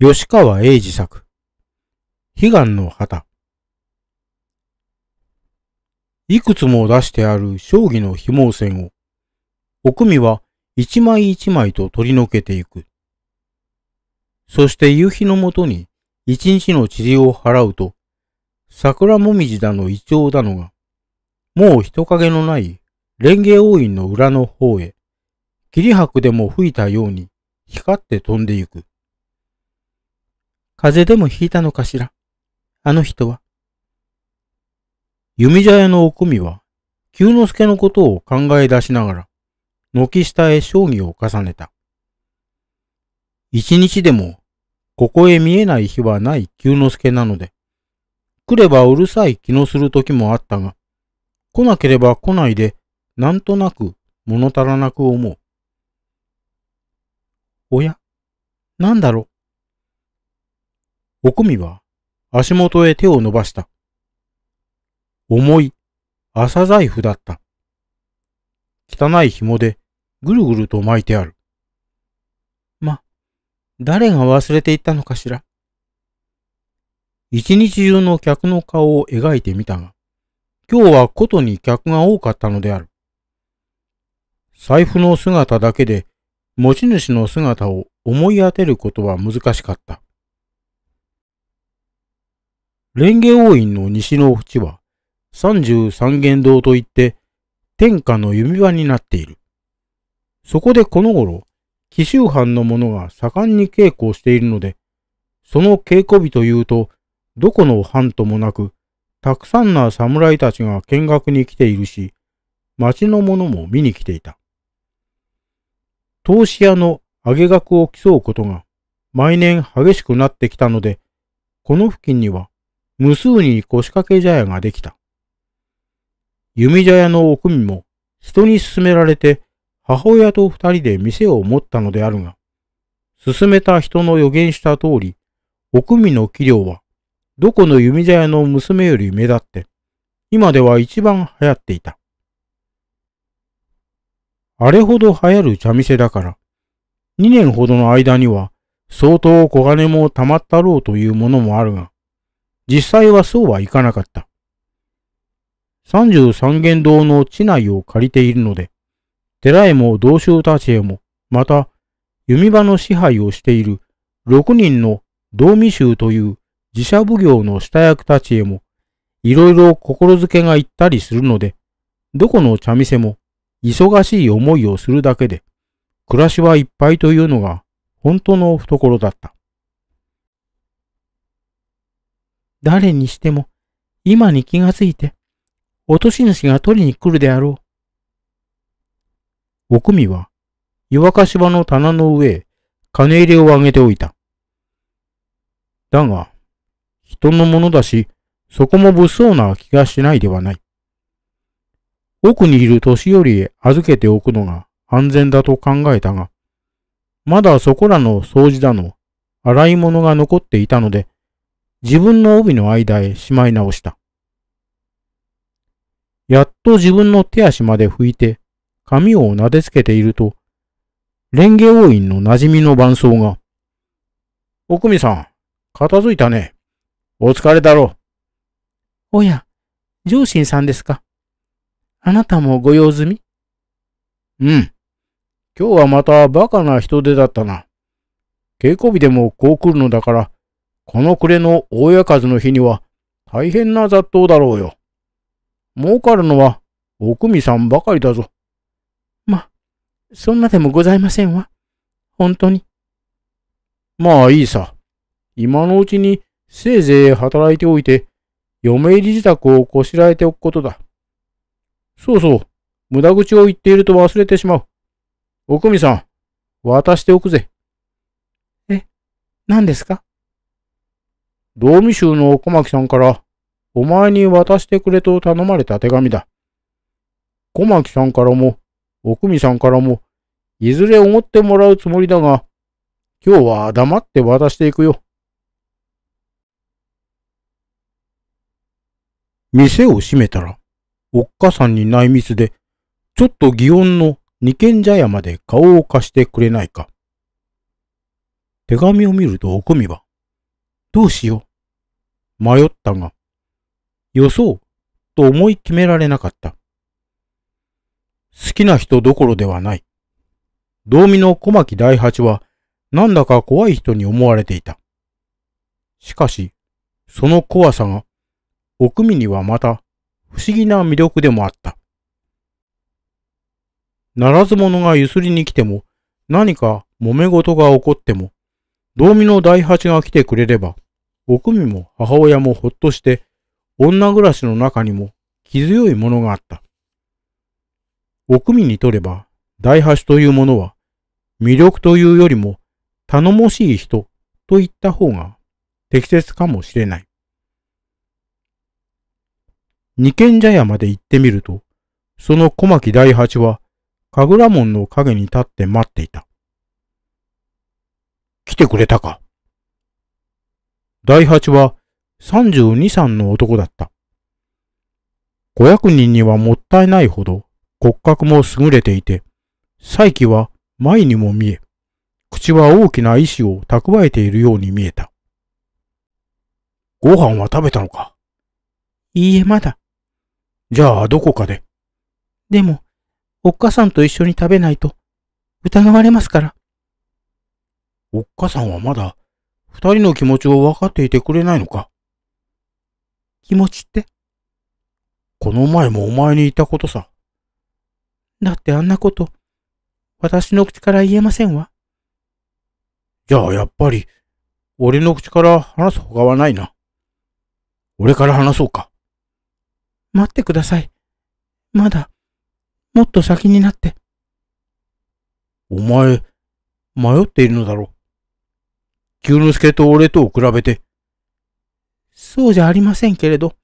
吉川英治作、悲願の旗。いくつも出してある将棋の紐線を、奥みは一枚一枚と取り除けていく。そして夕日のもとに一日の塵を払うと、桜もみじだのイチョウだのが、もう人影のない蓮華王院の裏の方へ、霧箔でも吹いたように光って飛んでいく。風邪でもひいたのかしら。あの人は。弓茶屋のおくみは、久之助のことを考え出しながら、軒下へ将棋を重ねた。一日でも、ここへ見えない日はない久之助なので、来ればうるさい気のする時もあったが、来なければ来ないで、なんとなく物足らなく思う。おや、なんだろう。おくみは足元へ手を伸ばした。重い麻財布だった。汚い紐でぐるぐると巻いてある。ま、誰が忘れていったのかしら。一日中の客の顔を描いてみたが、今日はことに客が多かったのである。財布の姿だけで持ち主の姿を思い当てることは難しかった。蓮華王院の西の淵は、三十三元堂といって、天下の指輪になっている。そこでこの頃、紀州藩の者が盛んに稽古をしているので、その稽古日というと、どこの藩ともなく、たくさんな侍たちが見学に来ているし、町の者も見に来ていた。投資屋の上げ額を競うことが毎年激しくなってきたので、この付近には無数に腰掛け茶屋ができた。弓茶屋のおくみも人に勧められて母親と二人で店を持ったのであるが、勧めた人の予言した通り、おくみの器量はどこの弓茶屋の娘より目立って、今では一番流行っていた。あれほど流行る茶店だから、二年ほどの間には相当小金もたまったろうというものもあるが、実際はそうはいかなかった。33間堂の地内を借りているので、寺へも道州たちへも、また、弓場の支配をしている6人の道美衆という自社奉行の下役たちへも、いろいろ心づけがいったりするので、どこの茶店も忙しい思いをするだけで、暮らしはいっぱいというのが本当の懐だった。誰にしても、今に気がついて、落とし主が取りに来るであろう。おくみは、湯沸かし場の棚の上へ金入れをあげておいた。だが、人のものだし、そこも物騒な気がしないではない。奥にいる年寄りへ預けておくのが安全だと考えたが、まだそこらの掃除だの、洗い物が残っていたので、自分の帯の間へしまい直した。やっと自分の手足まで拭いて、髪を撫でつけていると、レンゲ王院の馴染みの伴奏が、おくみさん、片付いたね。お疲れだろう。おや、上心さんですか。あなたもご用済みうん。今日はまたバカな人手だったな。稽古日でもこう来るのだから、この暮れの大屋数の日には大変な雑踏だろうよ。儲かるのはおくみさんばかりだぞ。ま、そんなでもございませんわ。本当に。まあいいさ。今のうちにせいぜい働いておいて、嫁入り自宅をこしらえておくことだ。そうそう。無駄口を言っていると忘れてしまう。おくみさん、渡しておくぜ。え、何ですか道見衆の小牧さんから、お前に渡してくれと頼まれた手紙だ。小牧さんからも、奥美さんからも、いずれおごってもらうつもりだが、今日は黙って渡していくよ。店を閉めたら、おっかさんに内密で、ちょっと祇園の二軒茶屋まで顔を貸してくれないか。手紙を見ると奥美は、どうしよう。迷ったが、よそうと思い決められなかった。好きな人どころではない。道美の小牧大八は、なんだか怖い人に思われていた。しかし、その怖さが、奥見にはまた、不思議な魅力でもあった。ならず者がゆすりに来ても、何か揉め事が起こっても、道美の大八が来てくれれば、おくみも母親もほっとして、女暮らしの中にも気強いものがあった。おくみにとれば、大橋というものは、魅力というよりも、頼もしい人と言った方が適切かもしれない。二軒茶屋まで行ってみると、その小牧大八は、神楽門の陰に立って待っていた。来てくれたか第八は32、三の男だった。500人にはもったいないほど骨格も優れていて、再起は前にも見え、口は大きな意志を蓄えているように見えた。ご飯は食べたのかいいえ、まだ。じゃあ、どこかで。でも、おっかさんと一緒に食べないと、疑われますから。おっかさんはまだ二人の気持ちを分かっていてくれないのか気持ちってこの前もお前に言ったことさ。だってあんなこと、私の口から言えませんわ。じゃあやっぱり、俺の口から話す他はないな。俺から話そうか。待ってください。まだ、もっと先になって。お前、迷っているのだろう。九之助と俺とを比べて。そうじゃありませんけれど。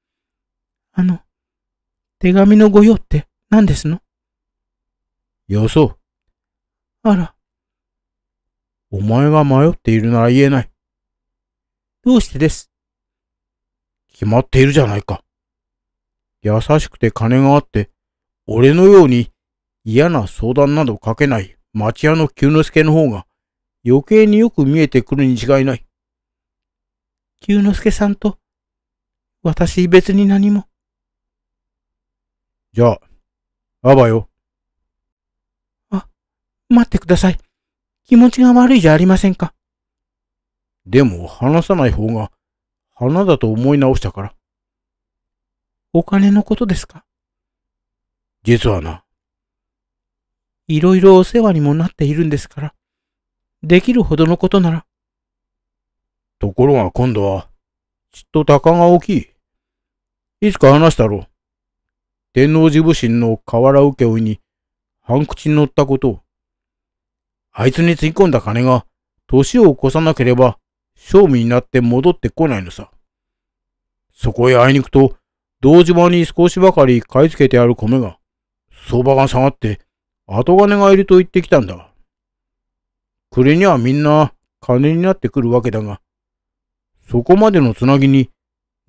あの、手紙の御用って何ですのよそう。あら。お前が迷っているなら言えない。どうしてです決まっているじゃないか。優しくて金があって、俺のように嫌な相談などかけない町屋の九之助の方が、余計によく見えてくるに違いない。九之助さんと、私別に何も。じゃあ、あばよ。あ、待ってください。気持ちが悪いじゃありませんか。でも話さない方が花だと思い直したから。お金のことですか実はな。いろいろお世話にもなっているんですから、できるほどのことなら。ところが今度は、ちっと鷹が大きい。いつか話したろう。天王寺武神の河原請負に、半口に乗ったことを。あいつにつぎ込んだ金が、年を越さなければ、賞味になって戻ってこないのさ。そこへあいにくと、堂島に少しばかり買い付けてある米が、相場が下がって、後金がいると言ってきたんだ。くれにはみんな金になってくるわけだが、そこまでのつなぎに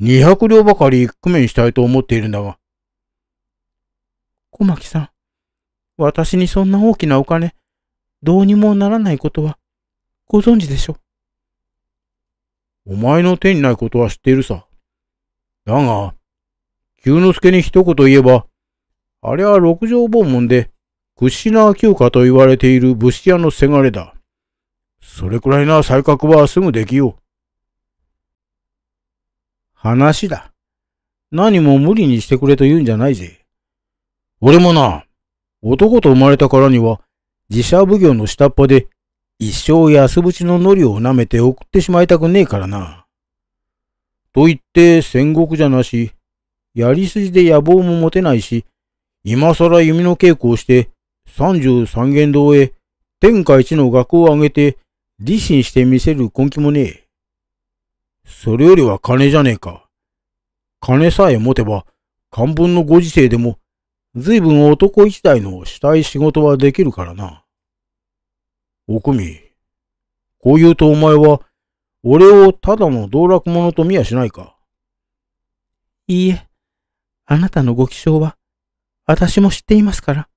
200両ばかり工面したいと思っているんだが。小牧さん、私にそんな大きなお金、どうにもならないことはご存知でしょう。お前の手にないことは知っているさ。だが、久之助に一言言えば、あれは六条坊門で、屈指な旧家と言われている武士屋のせがれだ。それくらいな才覚はすぐできよう。話だ。何も無理にしてくれと言うんじゃないぜ。俺もな、男と生まれたからには、自社奉行の下っ端で、一生安淵の糊を舐めて送ってしまいたくねえからな。と言って戦国じゃなし、やり筋で野望も持てないし、今更弓の稽古をして、三十三元堂へ、天下一の額を上げて、自身して見せる根気もねえ。それよりは金じゃねえか。金さえ持てば、漢文のご時世でも、随分男一代のしたい仕事はできるからな。おくみ、こう言うとお前は、俺をただの道楽者と見やしないか。いいえ、あなたのご気性は、私も知っていますから。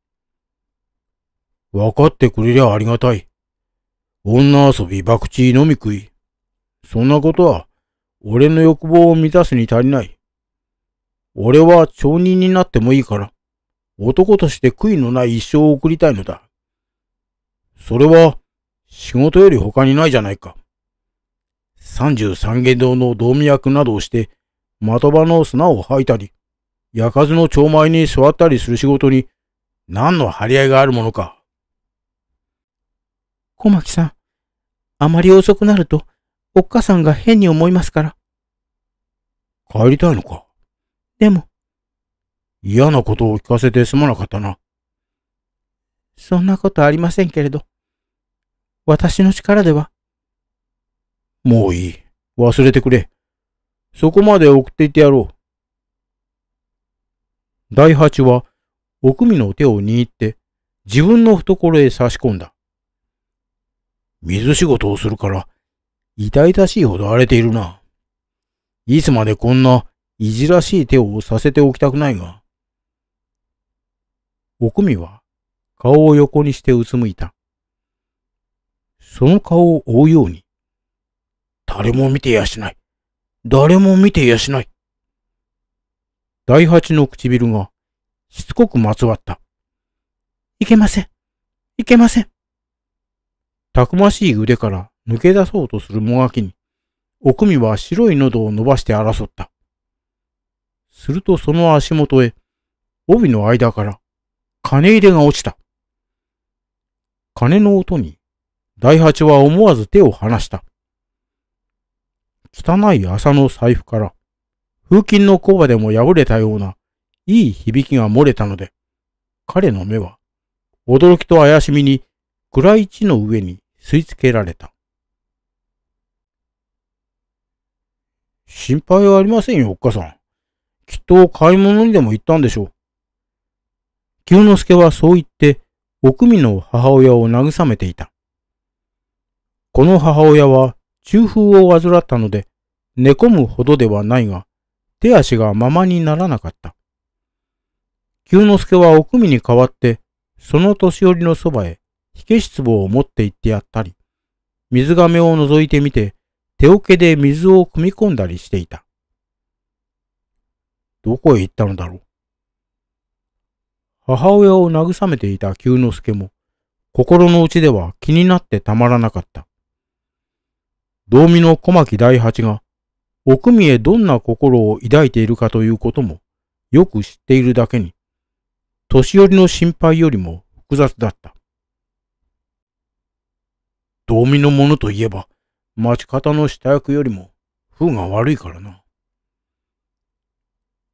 わかってくれりゃありがたい。女遊び、博打、飲み食い。そんなことは、俺の欲望を満たすに足りない。俺は町人になってもいいから、男として悔いのない一生を送りたいのだ。それは、仕事より他にないじゃないか。三十三間堂の道民役などをして、的場の砂を吐いたり、焼かずの町前に座ったりする仕事に、何の張り合いがあるものか。小牧さん、あまり遅くなると、おっかさんが変に思いますから。帰りたいのか。でも。嫌なことを聞かせてすまなかったな。そんなことありませんけれど、私の力では。もういい。忘れてくれ。そこまで送っていってやろう。第八は、くみの手を握って、自分の懐へ差し込んだ。水仕事をするから、痛々しいほど荒れているな。いつまでこんないじらしい手をさせておきたくないが。おくみは顔を横にしてうつむいた。その顔を追うように、誰も見てやしない。誰も見てやしない。第八の唇がしつこくまつわった。いけません。いけません。たくましい腕から抜け出そうとするもがきに、おくみは白い喉を伸ばして争った。するとその足元へ、帯の間から、金入れが落ちた。金の音に、大八は思わず手を離した。汚い麻の財布から、風琴の工場でも破れたような、いい響きが漏れたので、彼の目は、驚きと怪しみに、暗い地の上に吸い付けられた。心配はありませんよ、おっかさん。きっと買い物にでも行ったんでしょう。清之助はそう言って、奥みの母親を慰めていた。この母親は中風を患ったので、寝込むほどではないが、手足がままにならなかった。久之助は奥みに代わって、その年寄りのそばへ火消し壺を持って行ってやったり、水亀を覗いてみて、手桶で水を汲み込んだりしていた。どこへ行ったのだろう。母親を慰めていた久之助も、心の内では気になってたまらなかった。道美の小牧大八が、奥見へどんな心を抱いているかということも、よく知っているだけに、年寄りの心配よりも複雑だった。道民のものといえば、町方の下役よりも、風が悪いからな。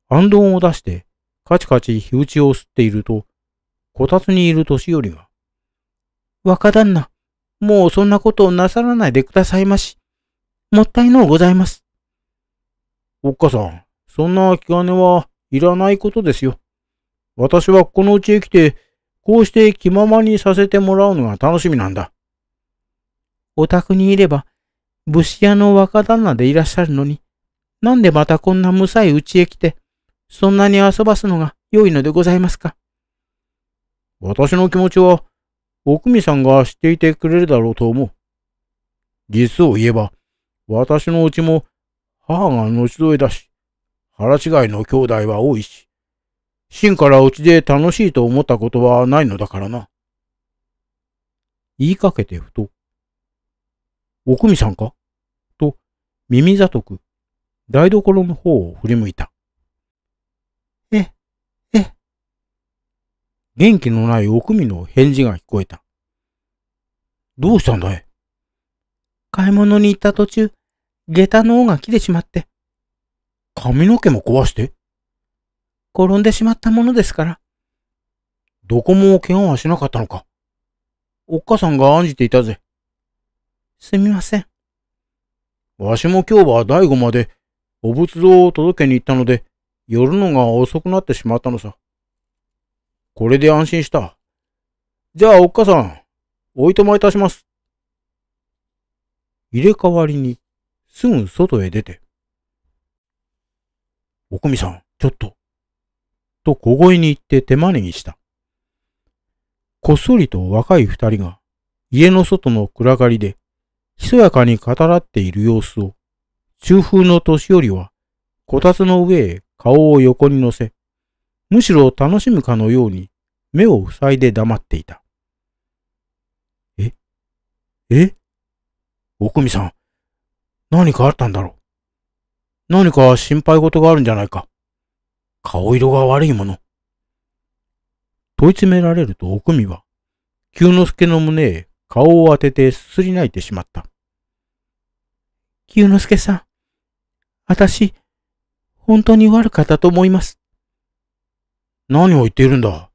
暗闘を出して、カチカチ火打ちを吸っていると、こたつにいる年寄りが、若旦那、もうそんなことをなさらないでくださいまし。もったいのうございます。おっかさん、そんな気兼ねはいらないことですよ。私はこのうちへ来て、こうして気ままにさせてもらうのが楽しみなんだ。お宅にいれば、武士屋の若旦那でいらっしゃるのに、なんでまたこんなむさいうちへ来て、そんなに遊ばすのが良いのでございますか。私の気持ちは、おくみさんが知っていてくれるだろうと思う。実を言えば、私のうちも母が後添えだし、腹違いの兄弟は多いし、真からうちで楽しいと思ったことはないのだからな。言いかけてふと、おくみさんかと、耳ざとく、台所の方を振り向いた。え、え。元気のないおくみの返事が聞こえた。どうしたんだい買い物に行った途中、下駄の尾が切れしまって。髪の毛も壊して転んでしまったものですから。どこも怪我はしなかったのか。おっかさんが案じていたぜ。すみません。わしも今日は大悟までお仏像を届けに行ったので、寄るのが遅くなってしまったのさ。これで安心した。じゃあ、おっかさん、おいとまいたします。入れ替わりに、すぐ外へ出て。おくみさん、ちょっと。と小声に言って手招きした。こっそりと若い二人が、家の外の暗がりで、ひそやかに語らっている様子を、中風の年寄りは、こたつの上へ顔を横に乗せ、むしろ楽しむかのように、目を塞いで黙っていた。ええおくみさん、何かあったんだろう何か心配事があるんじゃないか顔色が悪いもの。問い詰められるとおくみは、久之助の胸へ顔を当ててすすり泣いてしまった。九之助さん。私、本当に悪かったと思います。何を言っているんだ。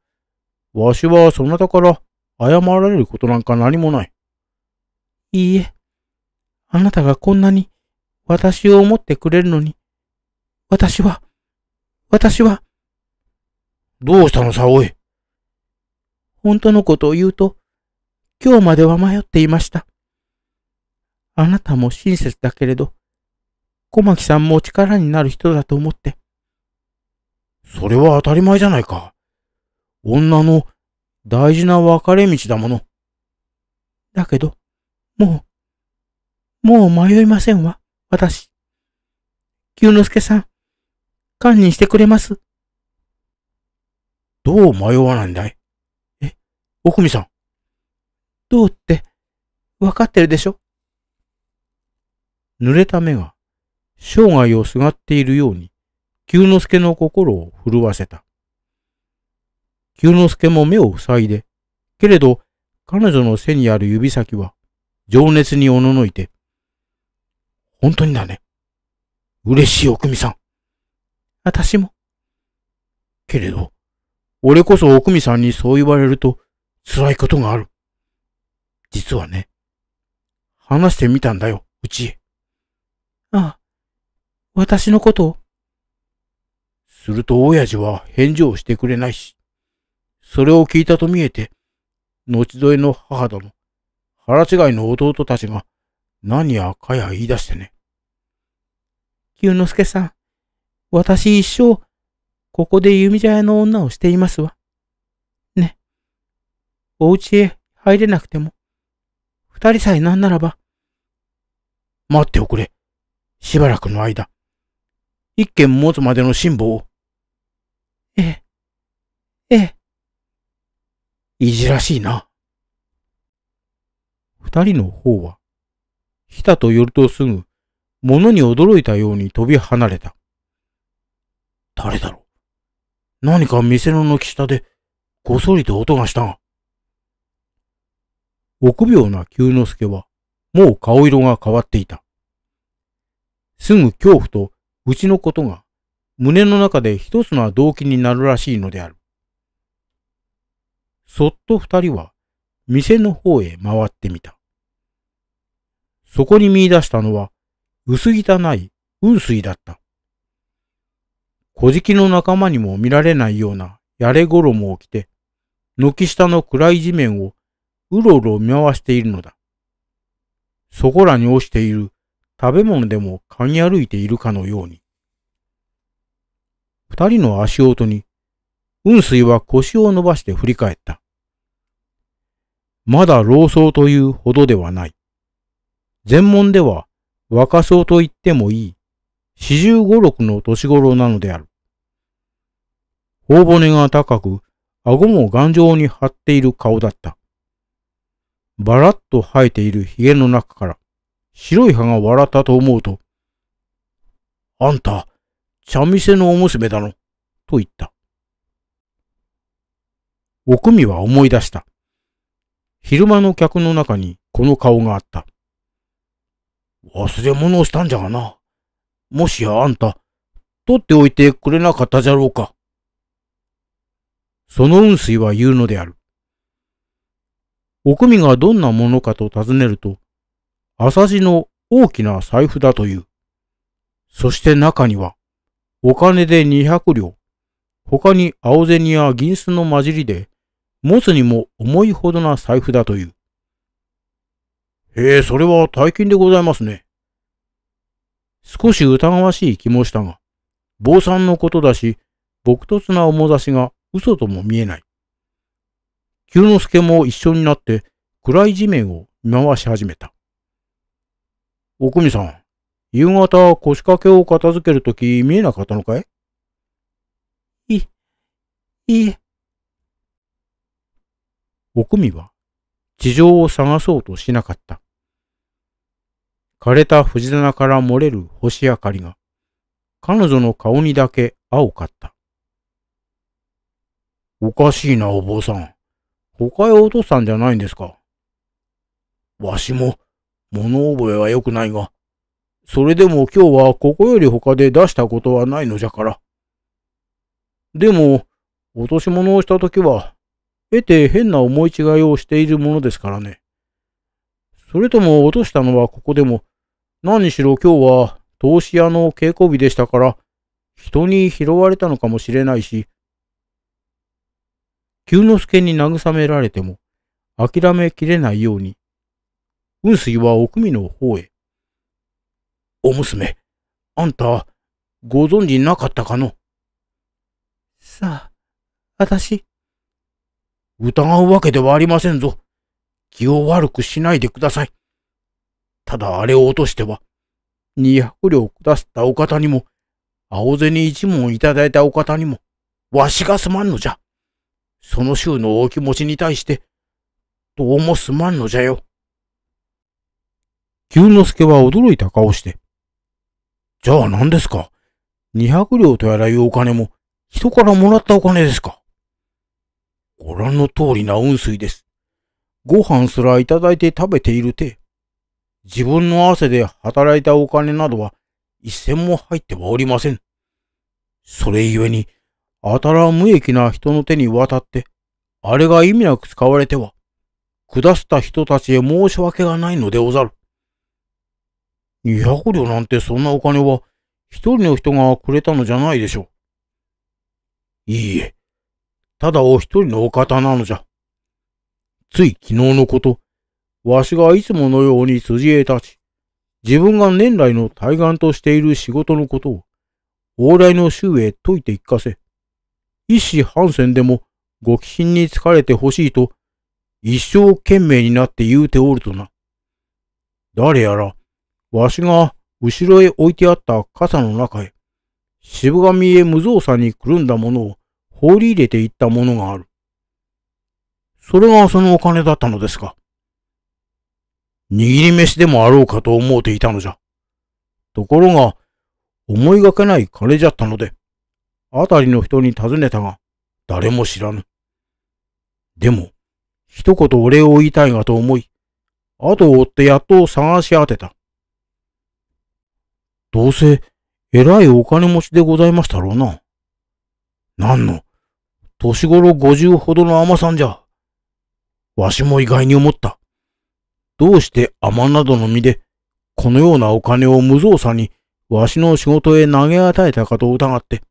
わしはそなたから謝られることなんか何もない。いいえ。あなたがこんなに私を思ってくれるのに、私は、私は。どうしたのさ、おい。本当のことを言うと、今日までは迷っていました。あなたも親切だけれど、小牧さんも力になる人だと思って。それは当たり前じゃないか。女の大事な分かれ道だもの。だけど、もう、もう迷いませんわ、私。九之助さん、堪忍してくれます。どう迷わないんだいえ、奥美さん。どうって、わかってるでしょ濡れた目が、生涯をすがっているように、久之助の心を震わせた。久之助も目を塞いで、けれど彼女の背にある指先は情熱におののいて、本当にだね。嬉しいおくみさん。私も。けれど、俺こそおくみさんにそう言われると辛いことがある。実はね、話してみたんだよ、うちへ。ああ、私のことを。すると親父は返事をしてくれないし、それを聞いたと見えて、後添えの母だも腹違いの弟たちが何やかや言い出してね。九之助さん、私一生、ここで弓茶屋の女をしていますわ。ね。お家へ入れなくても、二人さえなんならば。待っておくれ。しばらくの間、一軒持つまでの辛抱を、ええ、ええ、いじらしいな。二人の方は、来たと寄るとすぐ、物に驚いたように飛び離れた。誰だろう何か店の軒下で、ごそりと音がした。臆病な久之助は、もう顔色が変わっていた。すぐ恐怖とうちのことが胸の中で一つの動機になるらしいのである。そっと二人は店の方へ回ってみた。そこに見出したのは薄汚い雲水だった。小敷の仲間にも見られないようなやれ衣を着て、軒下の暗い地面をうろうろ見回しているのだ。そこらに落ちている食べ物でも噛み歩いているかのように。二人の足音に、雲水は腰を伸ばして振り返った。まだ老僧というほどではない。全門では若僧と言ってもいい、四十五六の年頃なのである。頬骨が高く、顎も頑丈に張っている顔だった。バラっと生えている髭の中から、白い歯が笑ったと思うと、あんた、茶店のお娘だの、と言った。おくみは思い出した。昼間の客の中にこの顔があった。忘れ物をしたんじゃがな。もしやあんた、取っておいてくれなかったじゃろうか。その運水は言うのである。おくみがどんなものかと尋ねると、浅地の大きな財布だという。そして中には、お金で200両、他に青銭や銀子の混じりで、持つにも重いほどな財布だという。へえ、それは大金でございますね。少し疑わしい気もしたが、坊さんのことだし、朴突な面差しが嘘とも見えない。久之助も一緒になって暗い地面を見回し始めた。おくみさん、夕方腰掛けを片付けるとき見えなかったのかいい、いえ。おくみは地上を探そうとしなかった。枯れた藤棚から漏れる星明かりが彼女の顔にだけ青かった。おかしいな、お坊さん。他へお父さんじゃないんですか。わしも物覚えは良くないが、それでも今日はここより他で出したことはないのじゃから。でも、落とし物をしたときは、得て変な思い違いをしているものですからね。それとも落としたのはここでも、何しろ今日は投資屋の稽古日でしたから、人に拾われたのかもしれないし、久之助に慰められても、諦めきれないように、雲水はおくの方へ。お娘、あんた、ご存じなかったかのさあ、あたし。疑うわけではありませんぞ。気を悪くしないでください。ただあれを落としては、二百両下すったお方にも、青銭一文いただいたお方にも、わしがすまんのじゃ。その週のお気持ちに対して、どうもすまんのじゃよ。九之助は驚いた顔して。じゃあ何ですか二百両とやらいうお金も人からもらったお金ですかご覧の通りな運水です。ご飯すらいただいて食べているて、自分の汗で働いたお金などは一銭も入ってはおりません。それゆえに、あたら無益な人の手に渡って、あれが意味なく使われては、下した人たちへ申し訳がないのでござる。200両なんてそんなお金は一人の人がくれたのじゃないでしょう。いいえ、ただお一人のお方なのじゃ。つい昨日のこと、わしがいつものように辻へ立ち、自分が年来の対岸としている仕事のことを、往来の衆へ解いて行かせ、一子半戦でもご寄品に疲れてほしいと、一生懸命になって言うておるとな。誰やら、わしが後ろへ置いてあった傘の中へ、渋神へ無造作にくるんだものを放り入れていったものがある。それがそのお金だったのですか。握り飯でもあろうかと思うていたのじゃ。ところが、思いがけない金じゃったので、あたりの人に尋ねたが、誰も知らぬ。でも、一言お礼を言いたいがと思い、後を追ってやっと探し当てた。どうせ、えらいお金持ちでございましたろうな。なんの、年頃五十ほどの甘さんじゃ。わしも意外に思った。どうして甘などの身で、このようなお金を無造作に、わしの仕事へ投げ与えたかと疑って。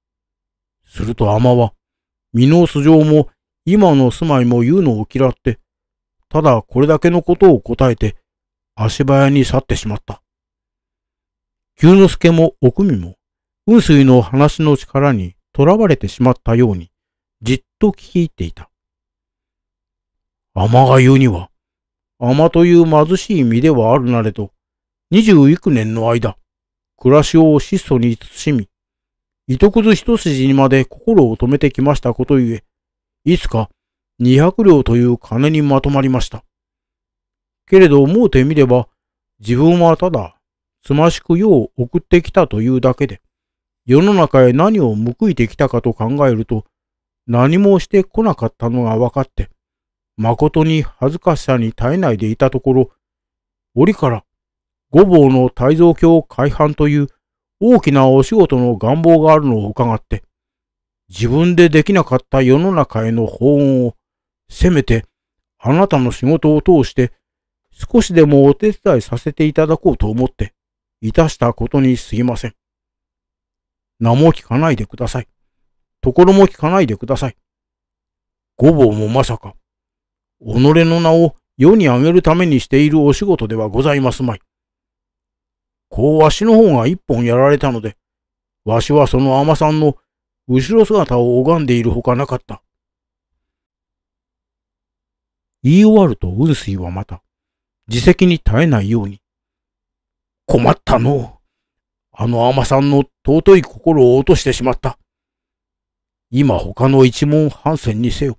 すると尼は、身の素性も、今の住まいも言うのを嫌って、ただこれだけのことを答えて、足早に去ってしまった。九之助もおくみも、雲水の話の力に囚われてしまったように、じっと聞き入っていた。天が言うには、天という貧しい身ではあるなれと、二十幾年の間、暮らしを質素に慎み、糸くず一筋にまで心を止めてきましたことゆえ、いつか二百両という金にまとまりました。けれど思うてみれば、自分はただつましく世を送ってきたというだけで、世の中へ何を報いてきたかと考えると、何もしてこなかったのが分かって、誠に恥ずかしさに耐えないでいたところ、折から御坊の大蔵教改版という大きなお仕事の願望があるのを伺って、自分でできなかった世の中への訪恩を、せめてあなたの仕事を通して少しでもお手伝いさせていただこうと思って、いたしたことにすぎません。名も聞かないでください。ところも聞かないでください。ごぼうもまさか、己の名を世にあげるためにしているお仕事ではございますまい。こうわしの方が一本やられたので、わしはその尼さんの後ろ姿を拝んでいるほかなかった。言い終わると雲水はまた、自責に耐えないように、困ったのあの甘さんの尊い心を落としてしまった。今他の一門反戦にせよ。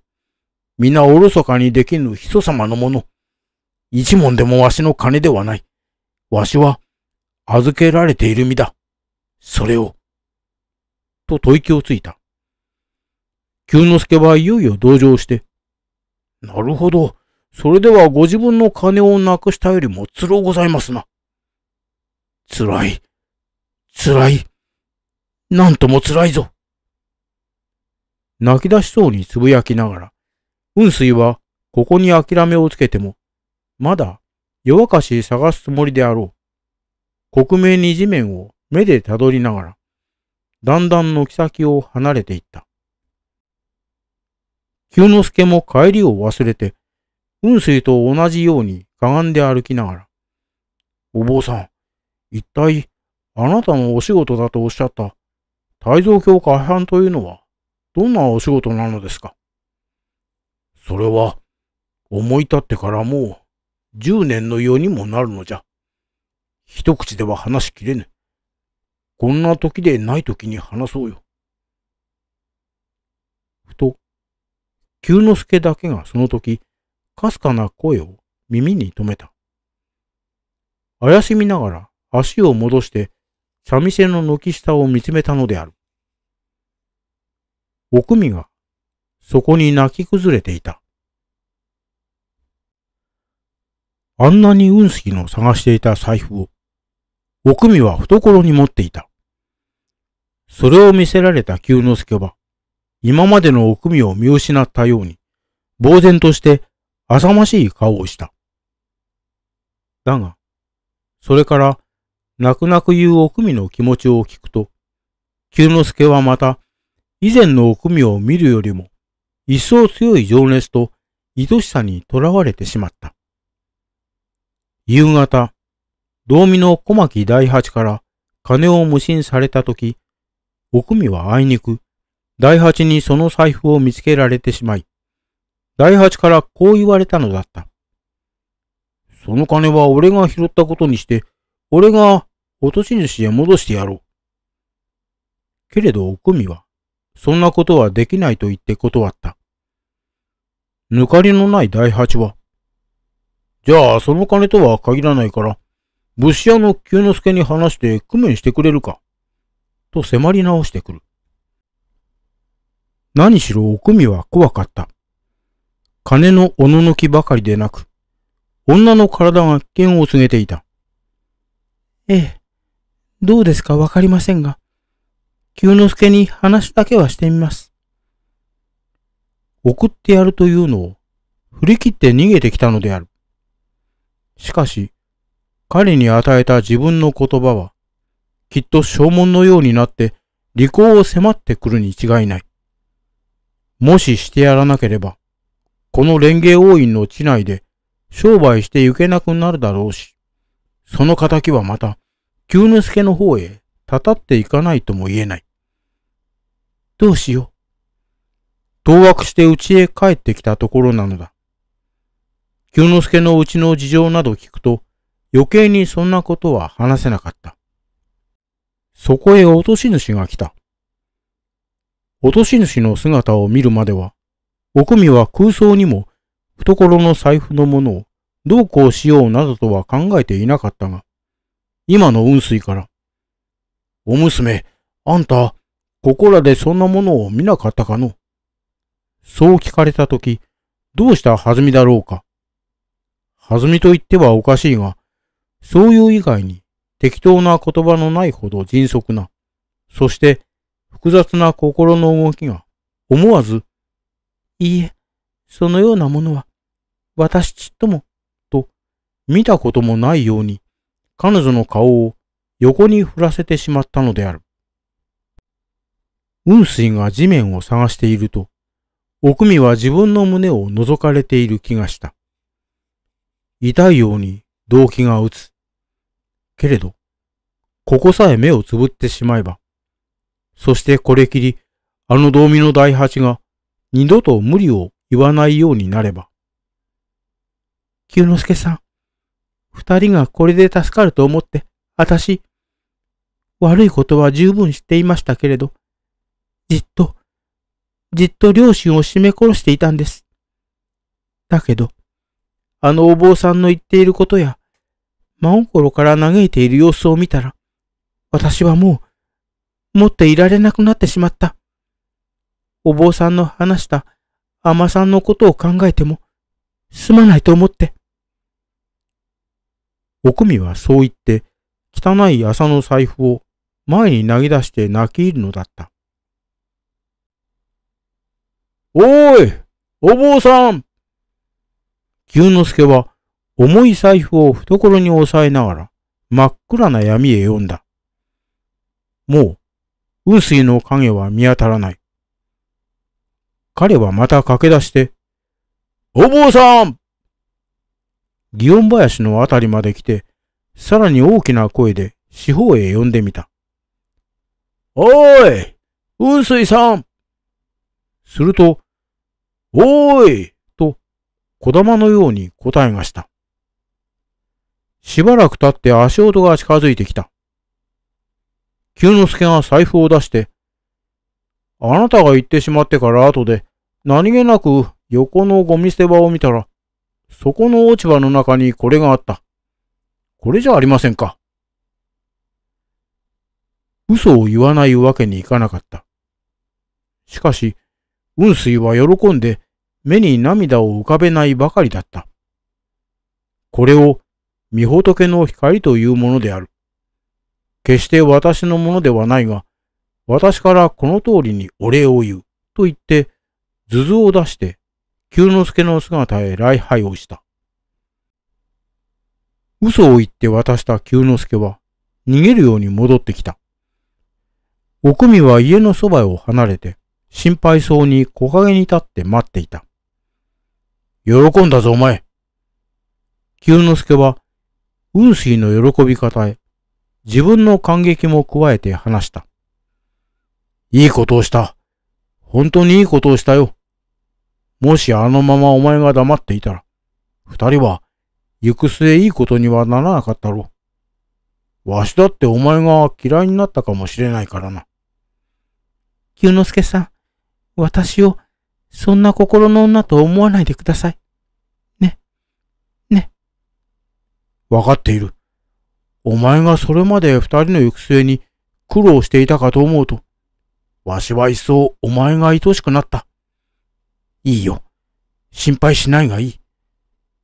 皆おろそかにできぬ人様のもの。一門でもわしの金ではない。わしは預けられている身だ。それを。と吐息をついた。九之助はいよいよ同情して。なるほど。それではご自分の金をなくしたよりもつろうございますな。辛い。辛い。なんとも辛いぞ。泣き出しそうにつぶやきながら、雲水はここに諦めをつけても、まだ夜明かし探すつもりであろう。克明に地面を目でたどりながら、だんだん軒先を離れていった。清之助も帰りを忘れて、雲水と同じようにかがんで歩きながら、お坊さん、一体、あなたのお仕事だとおっしゃった、太蔵教会犯というのは、どんなお仕事なのですかそれは、思い立ってからもう、10年のようにもなるのじゃ。一口では話しきれぬ。こんな時でない時に話そうよ。ふと、久之助だけがその時、かすかな声を耳に留めた。怪しみながら足を戻して、三味線の軒下を見つめたのである。おくみが、そこに泣き崩れていた。あんなに運好きの探していた財布を、おくみは懐に持っていた。それを見せられた九之助は、今までのおくみを見失ったように、呆然として浅ましい顔をした。だが、それから泣く泣く言うおくみの気持ちを聞くと、久之助はまた、以前のおくみを見るよりも、一層強い情熱と愛しさにとらわれてしまった。夕方、道美の小牧第八から金を無心されたとき、おくみはあいにく、第八にその財布を見つけられてしまい、第八からこう言われたのだった。その金は俺が拾ったことにして、俺が落とし主へ戻してやろう。けれどおくみは、そんなことはできないと言って断った。抜かりのない大八は、じゃあその金とは限らないから、武士屋の久之助に話して工面してくれるか、と迫り直してくる。何しろおくみは怖かった。金のおののきばかりでなく、女の体が危険を告げていた。ええ。どうですかわかりませんが、久之助に話だけはしてみます。送ってやるというのを振り切って逃げてきたのである。しかし、彼に与えた自分の言葉は、きっと証文のようになって利口を迫ってくるに違いない。もししてやらなければ、この蓮華王院の地内で商売して行けなくなるだろうし、その仇はまた、久之助の方へ、たたっていかないとも言えない。どうしよう。当惑して家へ帰ってきたところなのだ。久之助のうちの事情など聞くと、余計にそんなことは話せなかった。そこへ落とし主が来た。落とし主の姿を見るまでは、おくみは空想にも懐の財布のものをどうこうしようなどとは考えていなかったが、今の雲水から、お娘、あんた、ここらでそんなものを見なかったかのそう聞かれたとき、どうした弾みだろうか。弾みと言ってはおかしいが、そういう以外に適当な言葉のないほど迅速な、そして複雑な心の動きが思わず、いいえ、そのようなものは、私ちっとも見たこともないように彼女の顔を横に振らせてしまったのである。雲水が地面を探していると、奥美は自分の胸を覗かれている気がした。痛いように動機が打つ。けれど、ここさえ目をつぶってしまえば、そしてこれきり、あの道民の大八が二度と無理を言わないようになれば。清之助さん、二人がこれで助かると思って、私、悪いことは十分知っていましたけれど、じっと、じっと両親を絞め殺していたんです。だけど、あのお坊さんの言っていることや、真心から嘆いている様子を見たら、私はもう、持っていられなくなってしまった。お坊さんの話した、尼さんのことを考えても、すまないと思って。おくみはそう言って、汚い朝の財布を前に投げ出して泣き入るのだった。おーいお坊さん牛之助は重い財布を懐に押さえながら真っ暗な闇へ呼んだ。もう、雲水の影は見当たらない。彼はまた駆け出して、お坊さん祇園林のあたりまで来て、さらに大きな声で四方へ呼んでみた。おーい雲水さんすると、おーいと、小玉のように答えがした。しばらく経って足音が近づいてきた。九之助が財布を出して、あなたが行ってしまってから後で、何気なく横のゴミ捨て場を見たら、そこの落ち葉の中にこれがあった。これじゃありませんか。嘘を言わないわけにいかなかった。しかし、雲水は喜んで目に涙を浮かべないばかりだった。これを御仏の光というものである。決して私のものではないが、私からこの通りにお礼を言う、と言って、頭図を出して久之助の姿へ礼拝をした。嘘を言って渡した久之助は逃げるように戻ってきた。お美みは家のそばを離れて心配そうに木陰に立って待っていた。喜んだぞお前。久之助は雲水の喜び方へ自分の感激も加えて話した。いいことをした。本当にいいことをしたよ。もしあのままお前が黙っていたら、二人は行く末いいことにはならなかったろう。わしだってお前が嫌いになったかもしれないからな。九之助さん、私をそんな心の女と思わないでください。ね。ね。わかっている。お前がそれまで二人の行く末に苦労していたかと思うと、わしは一層お前が愛しくなった。いいよ。心配しないがいい。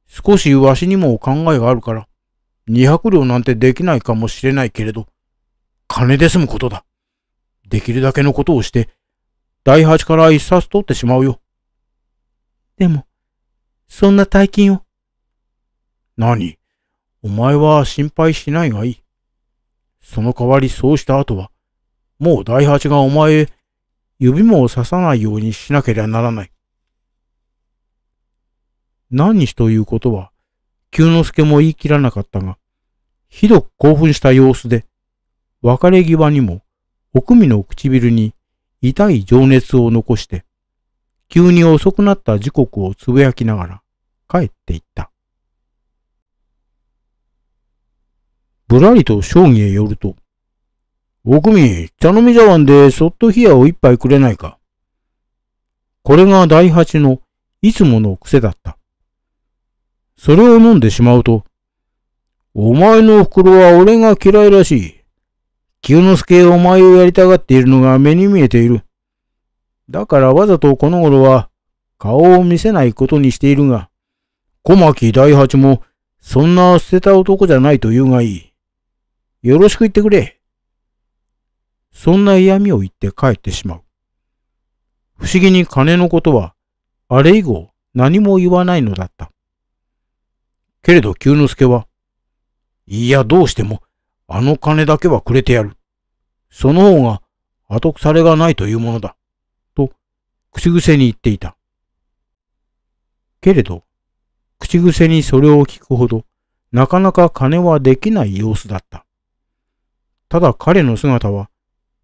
少しわしにも考えがあるから、200両なんてできないかもしれないけれど、金で済むことだ。できるだけのことをして、第八から一冊取ってしまうよ。でも、そんな大金を。何お前は心配しないがいい。その代わりそうした後は、もう第八がお前へ指も刺さないようにしなければならない。何日ということは、九之助も言い切らなかったが、ひどく興奮した様子で、別れ際にも、奥美の唇に痛い情熱を残して、急に遅くなった時刻をつぶやきながら帰っていった。ぶらりと将棋へ寄ると、奥美、茶飲み茶碗でそっと冷やを一杯くれないか。これが第八のいつもの癖だった。それを飲んでしまうと、お前の袋は俺が嫌いらしい。清之助お前をやりたがっているのが目に見えている。だからわざとこの頃は顔を見せないことにしているが、小牧大八もそんな捨てた男じゃないと言うがいい。よろしく言ってくれ。そんな嫌味を言って帰ってしまう。不思議に金のことは、あれ以後何も言わないのだった。けれど九之助は、いやどうしても、あの金だけはくれてやる。その方が後腐れがないというものだ。と、口癖に言っていた。けれど、口癖にそれを聞くほど、なかなか金はできない様子だった。ただ彼の姿は、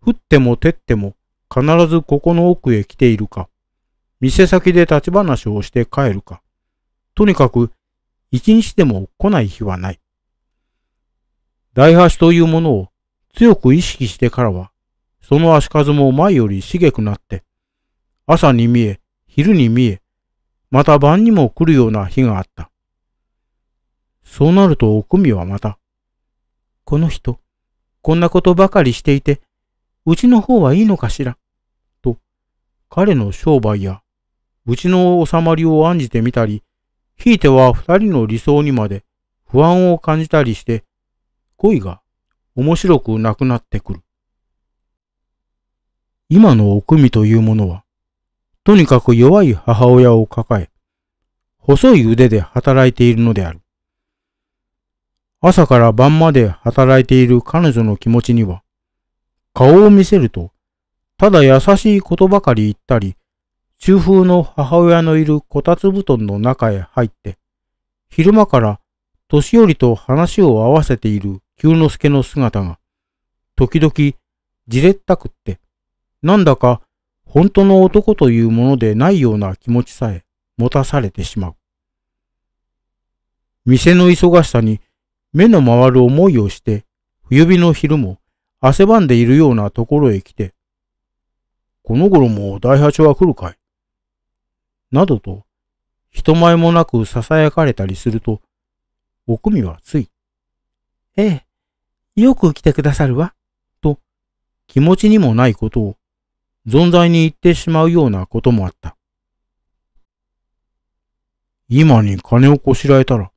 降っても照っても必ずここの奥へ来ているか、店先で立ち話をして帰るか、とにかく一日でも来ない日はない。大橋というものを強く意識してからは、その足数も前より茂くなって、朝に見え、昼に見え、また晩にも来るような日があった。そうなるとおくみはまた、この人、こんなことばかりしていて、うちの方はいいのかしら、と、彼の商売や、うちの収まりを案じてみたり、ひいては二人の理想にまで不安を感じたりして、恋が面白くなくなってくる。今のおくみというものは、とにかく弱い母親を抱え、細い腕で働いているのである。朝から晩まで働いている彼女の気持ちには、顔を見せると、ただ優しいことばかり言ったり、中風の母親のいるこたつ布団の中へ入って、昼間から年寄りと話を合わせている久之助の姿が、時々じれったくって、なんだか本当の男というものでないような気持ちさえ持たされてしまう。店の忙しさに目の回る思いをして、冬日の昼も汗ばんでいるようなところへ来て、この頃も大八は来るかいなどと、人前もなく囁かれたりすると、おくみはつい、ええ、よく来てくださるわ、と、気持ちにもないことを、存在に言ってしまうようなこともあった。今に金をこしらえたら、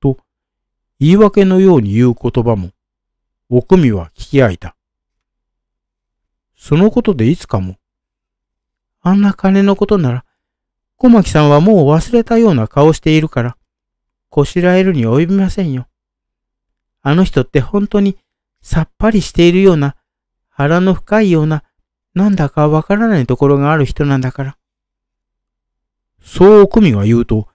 と、言い訳のように言う言葉も、おくみは聞き合いた。そのことでいつかも、あんな金のことなら、小牧さんはもう忘れたような顔しているから、こしらえるに及びませんよ。あの人って本当にさっぱりしているような、腹の深いような、なんだかわからないところがある人なんだから。そう久美が言うと、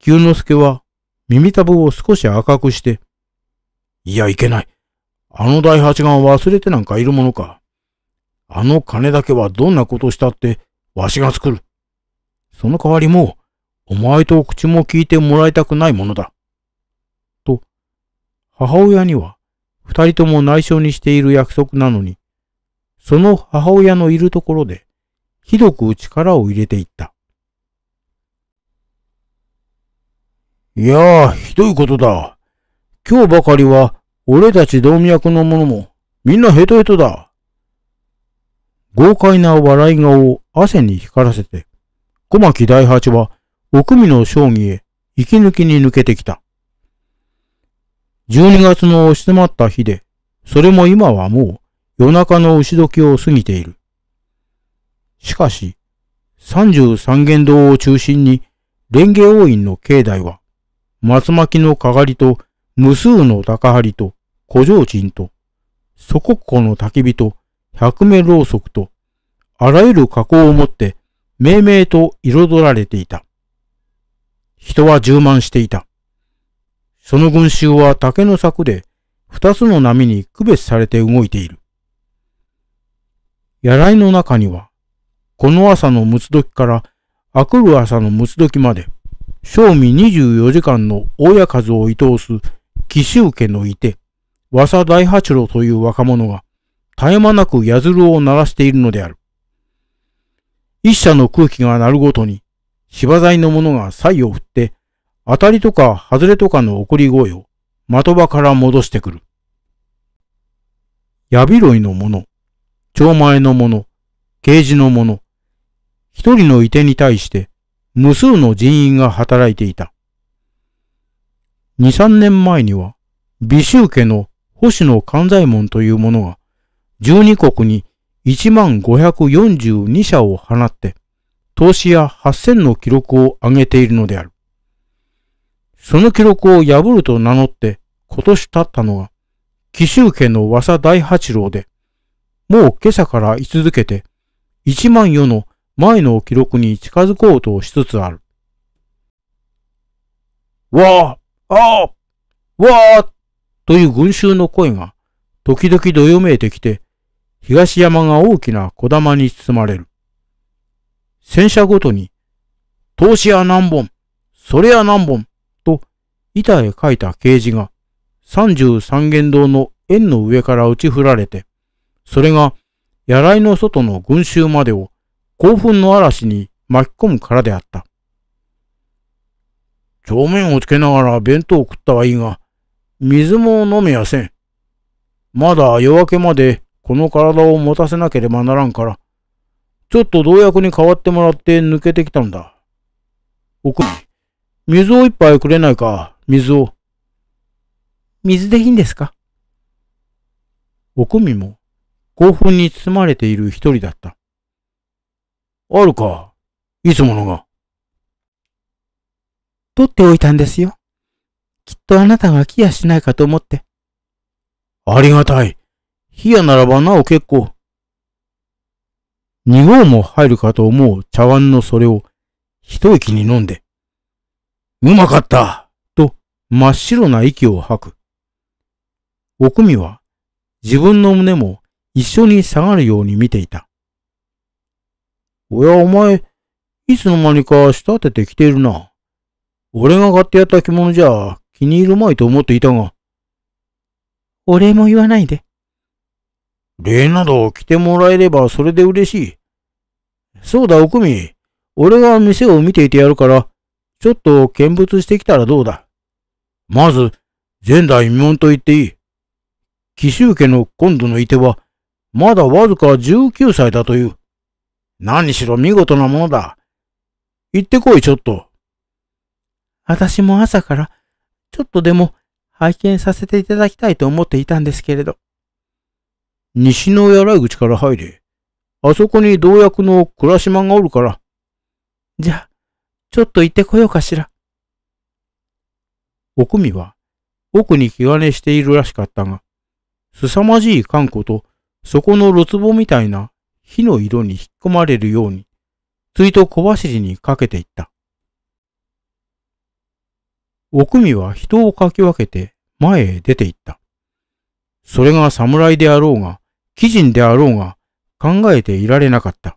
牛之助は耳たぶを少し赤くして、いやいけない。あの大八眼忘れてなんかいるものか。あの金だけはどんなことしたってわしが作る。その代わりも、お前と口も聞いてもらいたくないものだ。と、母親には二人とも内緒にしている約束なのに、その母親のいるところで、ひどく力を入れていった。いやあ、ひどいことだ。今日ばかりは、俺たち動脈の者も、みんなヘトヘトだ。豪快な笑い顔を汗に光らせて、小牧大八は、奥美の将棋へ、息抜きに抜けてきた。12月の押し迫った日で、それも今はもう夜中の牛時を過ぎている。しかし、三十三間堂を中心に、蓮華王院の境内は、松巻のかがりと、無数の高張と、古城鎮と、祖国庫の焚き火と、百目ろうそくと、あらゆる加工をもって、明々と彩られていた。人は充満していた。その群衆は竹の柵で二つの波に区別されて動いている。やらいの中には、この朝の六時からあくる朝の六時まで、正味24時間の大屋数を移動す紀州家のいて、和佐大八郎という若者が絶え間なく矢鶴を鳴らしているのである。一社の空気が鳴るごとに、芝材の者が才を振って、当たりとか外れとかの送り声を的場から戻してくる。やびろいの者、町前の者、刑事の者、一人の移転に対して無数の人員が働いていた。二三年前には、美州家の星野勘左衛門という者が、十二国に1542社を放って、投資や8000の記録を上げているのである。その記録を破ると名乗って今年経ったのが、紀州家の和佐大八郎で、もう今朝から居続けて、1万世の前の記録に近づこうとしつつある。わあああわあという群衆の声が、時々どよめいてきて、東山が大きな小玉に包まれる。戦車ごとに、投資は何本、それや何本、と板へ書いた掲示が三十三元堂の円の上から打ち振られて、それが野来の外の群衆までを興奮の嵐に巻き込むからであった。帳面をつけながら弁当を食ったはいいが、水も飲めやせん。まだ夜明けまでこの体を持たせなければならんから、ちょっと同役に代わってもらって抜けてきたんだ。おくに、水を一杯くれないか、水を。水でいいんですかおくみも興奮に包まれている一人だった。あるか、いつものが。取っておいたんですよ。きっとあなたが来やしないかと思って。ありがたい。冷やならばなお結構。二合も入るかと思う茶碗のそれを一息に飲んで、うまかったと真っ白な息を吐く。奥美は自分の胸も一緒に下がるように見ていた。おや、お前、いつの間にか仕立ててきているな。俺が買ってやった着物じゃ気に入るまいと思っていたが。お礼も言わないで。礼などを着てもらえればそれで嬉しい。そうだ、おくみ。俺が店を見ていてやるから、ちょっと見物してきたらどうだ。まず、前代未聞と言っていい。紀州家の今度のいては、まだわずか19歳だという。何しろ見事なものだ。行ってこい、ちょっと。私も朝から、ちょっとでも拝見させていただきたいと思っていたんですけれど。西のやら口から入れ。あそこに同役の倉島がおるから。じゃあ、ちょっと行ってこようかしら。おくみは、奥に気兼ねしているらしかったが、凄まじい寒光と、そこのろつぼみたいな火の色に引っ込まれるように、ついと小走りにかけていった。おくみは人をかき分けて前へ出て行った。それが侍であろうが、貴人であろうが考えていられなかった。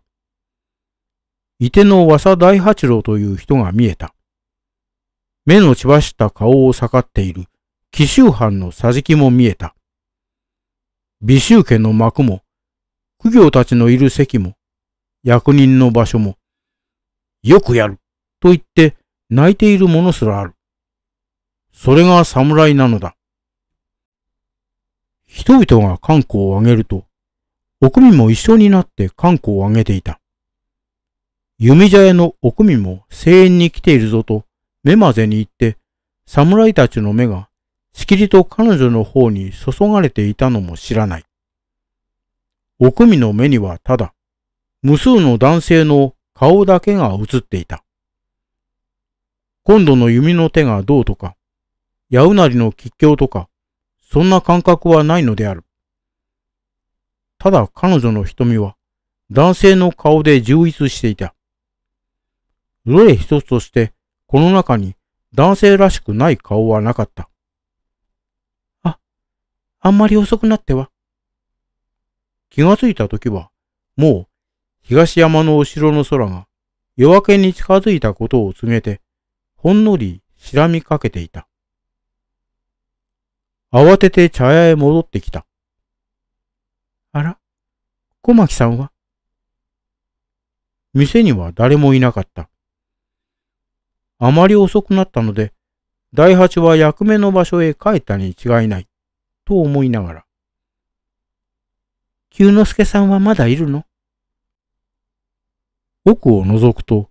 伊手の和佐大八郎という人が見えた。目の血ばした顔を逆っている紀州藩の桟敷も見えた。美州家の幕も、苦行たちのいる席も、役人の場所も、よくやると言って泣いているものすらある。それが侍なのだ。人々が観光をあげると、おくみも一緒になって観光をあげていた。弓茶屋のおくみも声援に来ているぞと目まぜに言って、侍たちの目がしきりと彼女の方に注がれていたのも知らない。おくみの目にはただ、無数の男性の顔だけが映っていた。今度の弓の手がどうとか、矢うなりの吉凶とか、そんな感覚はないのである。ただ彼女の瞳は男性の顔で充実していた。どれ一つとして、この中に男性らしくない顔はなかった。あ、あんまり遅くなっては。気がついた時は、もう東山の後ろの空が夜明けに近づいたことを告げて、ほんのりしらみかけていた。慌てて茶屋へ戻ってきた。小牧さんは店には誰もいなかった。あまり遅くなったので、大八は役目の場所へ帰ったに違いない、と思いながら。九之助さんはまだいるの奥を覗くと、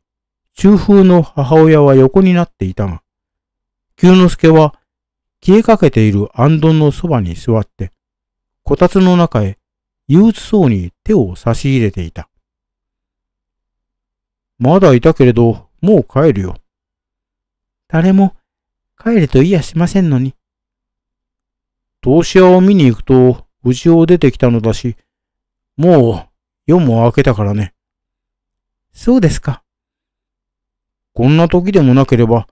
中風の母親は横になっていたが、九之助は消えかけている安どのそばに座って、こたつの中へ憂鬱そうに手を差し入れていた。まだいたけれど、もう帰るよ。誰も帰れと言いやしませんのに。投資屋を見に行くと、うちを出てきたのだし、もう夜も明けたからね。そうですか。こんな時でもなければ、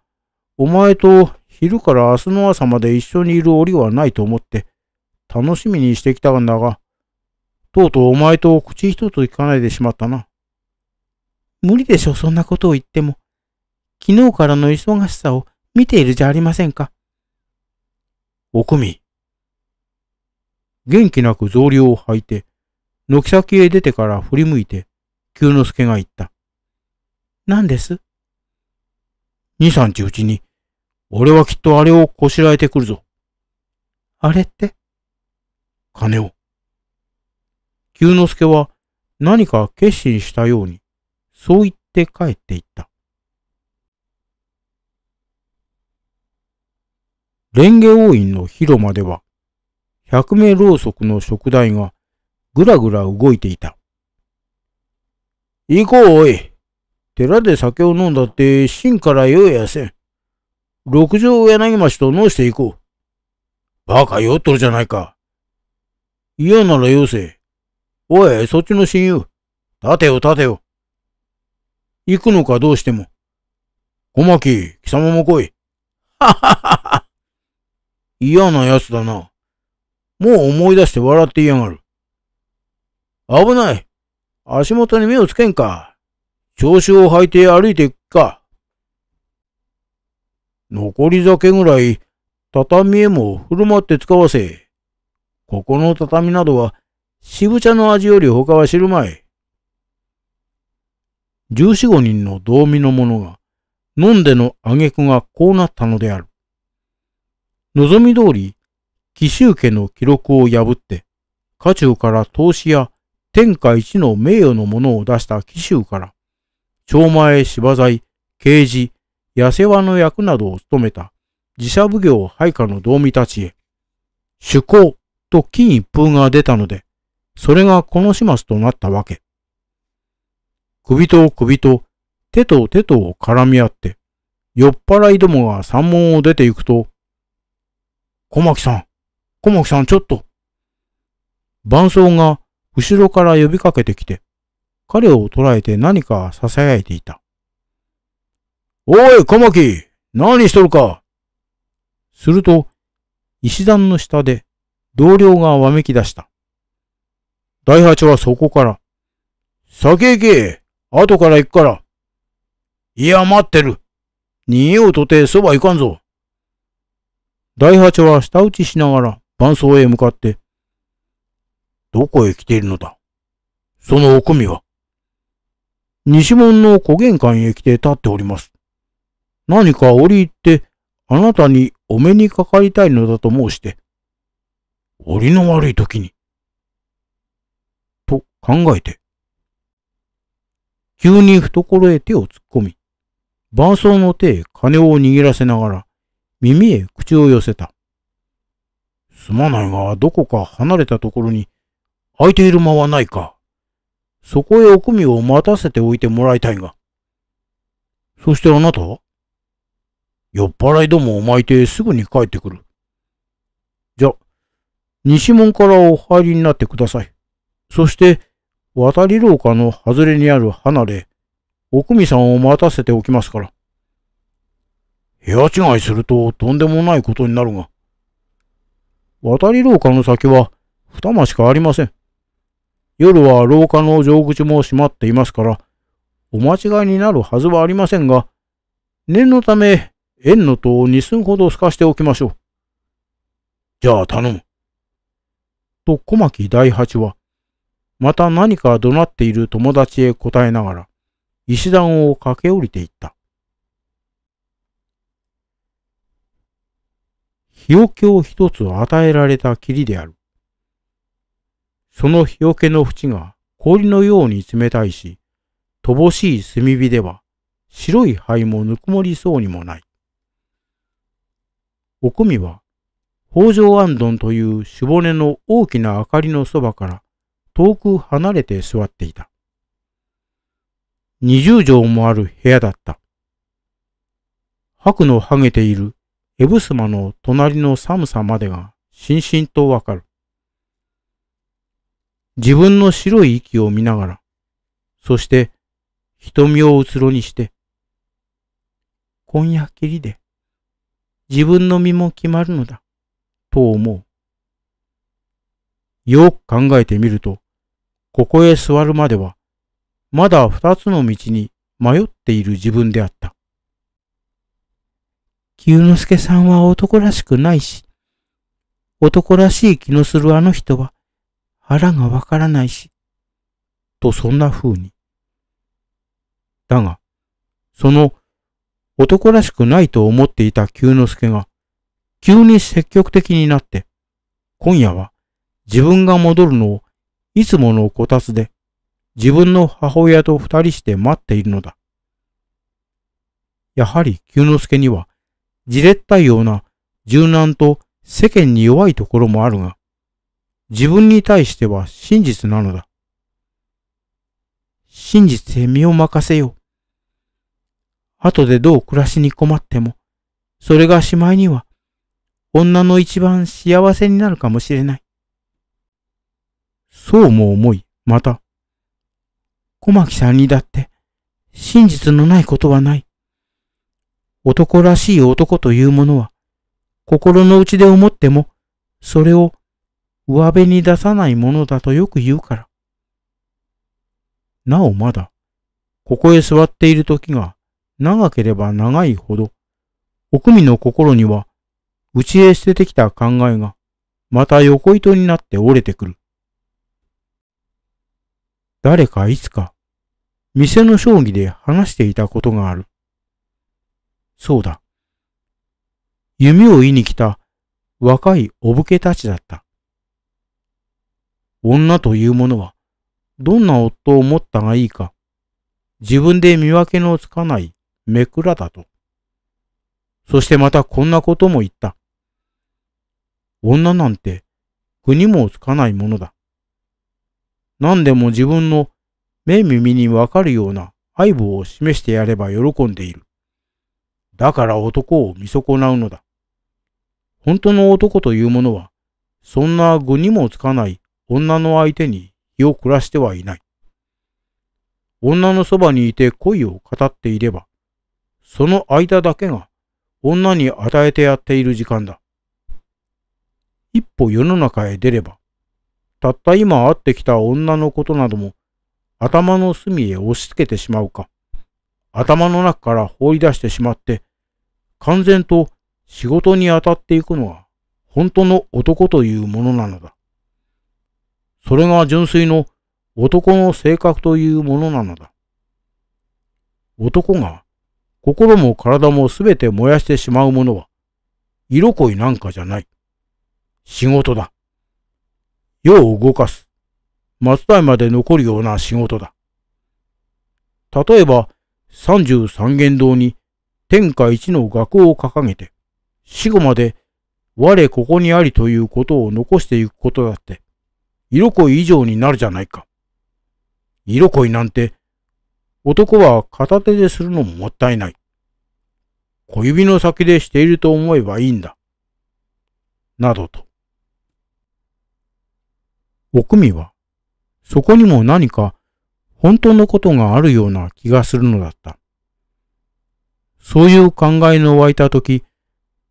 お前と昼から明日の朝まで一緒にいる折はないと思って、楽しみにしてきたんだが、とうとうお前と口一つ聞かないでしまったな。無理でしょ、そんなことを言っても。昨日からの忙しさを見ているじゃありませんか。おくみ。元気なく草履を履いて、軒先へ出てから振り向いて、久之助が言った。何です二三日うちに、俺はきっとあれをこしらえてくるぞ。あれって金を。九之助は何か決心したように、そう言って帰っていった。蓮華王院の広間では、百名ろうそくの食台がぐらぐら動いていた。行こうおい。寺で酒を飲んだって真から酔いやせん。六条柳町と飲していこう。バカ酔っとるじゃないか。嫌ならよせ。おい、そっちの親友。立てよ、立てよ。行くのかどうしても。小牧、貴様も来い。はははは。嫌な奴だな。もう思い出して笑っていやがる。危ない。足元に目をつけんか。調子を履いて歩いていくか。残り酒ぐらい、畳へも振る舞って使わせ。ここの畳などは渋茶の味より他は知るまい。十四五人の道民の者が、飲んでの挙句がこうなったのである。望み通り、紀州家の記録を破って、家中から投資や天下一の名誉のものを出した紀州から、町前芝材、刑事、痩せ輪の役などを務めた自社奉行配下の道民たちへ、主公と金一風が出たので、それがこの始末となったわけ。首と首と手と手と絡み合って、酔っ払いどもが山門を出て行くと、小牧さん、小牧さんちょっと。伴奏が後ろから呼びかけてきて、彼を捕らえて何か囁いていた。おい、小牧何しとるかすると、石段の下で同僚がわめき出した。第八はそこから。先行け後から行くから。いや、待ってる逃げようとてそば行かんぞ。第八は舌打ちしながら伴奏へ向かって、どこへ来ているのだそのおくみは西門の小玄関へ来て立っております。何か折り入って、あなたにお目にかかりたいのだと申して。折りの悪い時に、と考えて。急に懐へ手を突っ込み、伴奏の手へ金を握らせながら、耳へ口を寄せた。すまないが、どこか離れたところに、空いている間はないか。そこへお組を待たせておいてもらいたいが。そしてあなたは酔っ払いどもを巻いてすぐに帰ってくる。じゃ、西門からお入りになってください。そして、渡り廊下の外れにある離れ、おくみさんを待たせておきますから。部屋違いするととんでもないことになるが。渡り廊下の先は二間しかありません。夜は廊下の上口も閉まっていますから、お間違いになるはずはありませんが、念のため、縁の戸を二寸ほど透かしておきましょう。じゃあ頼む。と小牧大八は、また何か怒鳴っている友達へ答えながら、石段を駆け下りていった。日よけを一つ与えられたきりである。その日よけの縁が氷のように冷たいし、乏しい炭火では白い灰もぬくもりそうにもない。おくみは、北条安頓という守骨の大きな明かりのそばから遠く離れて座っていた。二十畳もある部屋だった。白の剥げているエブスマの隣の寒さまでがしんしんとわかる。自分の白い息を見ながら、そして瞳をうつろにして、今夜きりで自分の身も決まるのだ、と思う。よく考えてみると、ここへ座るまでは、まだ二つの道に迷っている自分であった。清之助さんは男らしくないし、男らしい気のするあの人は腹がわからないし、とそんな風に。だが、その男らしくないと思っていた清之助が、急に積極的になって、今夜は自分が戻るのをいつものこたつで、自分の母親と二人して待っているのだ。やはり久之助には、じれったいような柔軟と世間に弱いところもあるが、自分に対しては真実なのだ。真実へ身を任せよう。後でどう暮らしに困っても、それがしまいには、女の一番幸せになるかもしれない。そうも思い、また、小牧さんにだって、真実のないことはない。男らしい男というものは、心の内で思っても、それを上辺に出さないものだとよく言うから。なおまだ、ここへ座っている時が長ければ長いほど、奥美の心には、内へ捨ててきた考えが、また横糸になって折れてくる。誰かいつか、店の将棋で話していたことがある。そうだ。弓を射に来た若いお武家たちだった。女というものは、どんな夫を持ったがいいか、自分で見分けのつかないめくらだと。そしてまたこんなことも言った。女なんて国もつかないものだ。何でも自分の目耳にわかるような愛撫を示してやれば喜んでいる。だから男を見損なうのだ。本当の男というものは、そんな具にもつかない女の相手に日を暮らしてはいない。女のそばにいて恋を語っていれば、その間だけが女に与えてやっている時間だ。一歩世の中へ出れば、たった今会ってきた女のことなども、頭の隅へ押し付けてしまうか、頭の中から放り出してしまって、完全と仕事に当たっていくのは本当の男というものなのだ。それが純粋の男の性格というものなのだ。男が心も体もすべて燃やしてしまうものは、色恋なんかじゃない。仕事だ。世を動かす、松代まで残るような仕事だ。例えば、三十三元堂に天下一の学を掲げて、死後まで我ここにありということを残していくことだって、色恋以上になるじゃないか。色恋なんて、男は片手でするのももったいない。小指の先でしていると思えばいいんだ。などと。奥くは、そこにも何か本当のことがあるような気がするのだった。そういう考えの湧いたとき、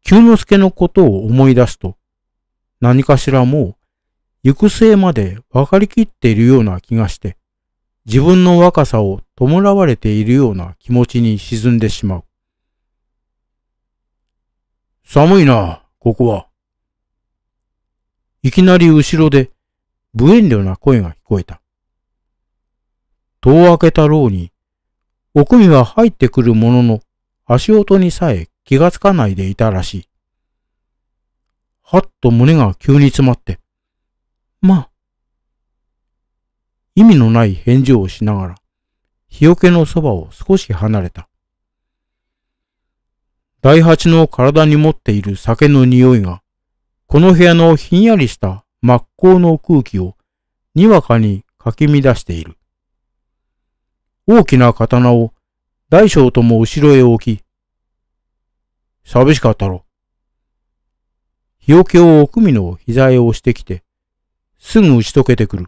九之助のことを思い出すと、何かしらもう、行く末まで分かりきっているような気がして、自分の若さを弔われているような気持ちに沈んでしまう。寒いな、ここは。いきなり後ろで無遠慮な声が聞こえた。戸を開けた牢に、奥身は入ってくるものの足音にさえ気がつかないでいたらしい。はっと胸が急に詰まって、まあ。意味のない返事をしながら、日よけのそばを少し離れた。第八の体に持っている酒の匂いが、この部屋のひんやりした真っ向の空気をにわかにかき乱している。大きな刀を大小とも後ろへ置き、寂しかったろ。日よけを奥身の膝へ押してきて、すぐ打ち解けてくる。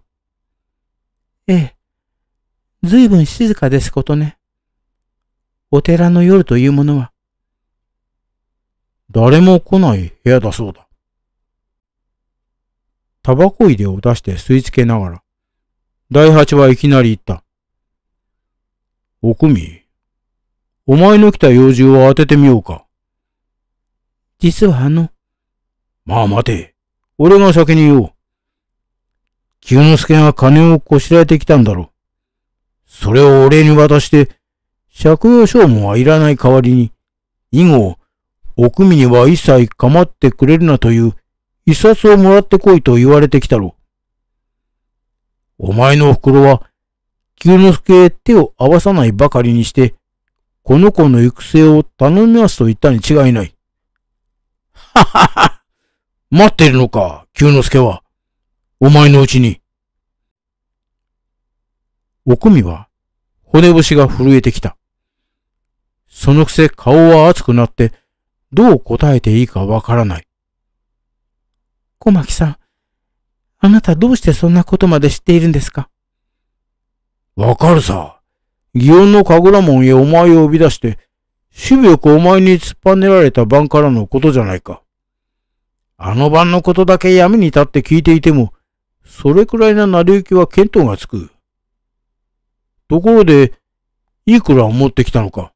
ええ、ずいぶん静かですことね。お寺の夜というものは。誰も来ない部屋だそうだ。タバコ入れを出して吸い付けながら、第八はいきなり言った。おくみ、お前の来た用事を当ててみようか。実はあの。まあ待て。俺が先に言おう。清之助が金をこしらえてきたんだろう。それを俺に渡して、借用証もはいらない代わりに、以後、おくみには一切構ってくれるなという一冊をもらってこいと言われてきたろお前のお袋は、九之助へ手を合わさないばかりにして、この子の育成を頼みますと言ったに違いない。ははは待っているのか、九之助は。お前のうちに。おくみは、骨節が震えてきた。そのくせ顔は熱くなって、どう答えていいかわからない。小牧さん、あなたどうしてそんなことまで知っているんですかわかるさ。祇園の神楽門へお前を呼び出して、渋よくお前に突っぱねられた晩からのことじゃないか。あの晩のことだけ闇に立って聞いていても、それくらいな成り行きは見当がつく。ところで、いくら持ってきたのか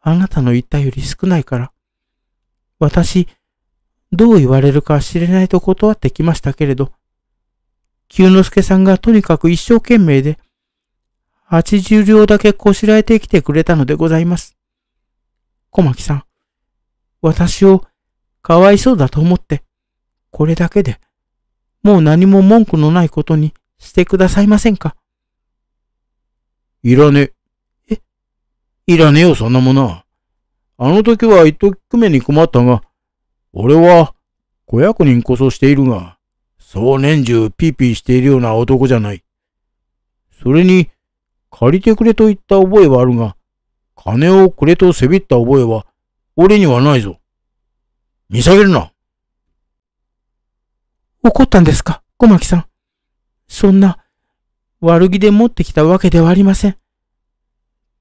あなたの言ったより少ないから。私、どう言われるか知れないと断ってきましたけれど、清之助さんがとにかく一生懸命で、80両だけこしらえてきてくれたのでございます。小牧さん、私をかわいそうだと思って、これだけで、もう何も文句のないことにしてくださいませんか。いらねえ。いらねえよ、そんなものは。あの時は一時めに困ったが、俺は、小役人こそしているが、そう年中ピーピーしているような男じゃない。それに、借りてくれと言った覚えはあるが、金をくれとせびった覚えは、俺にはないぞ。見下げるな。怒ったんですか、小牧さん。そんな、悪気で持ってきたわけではありません。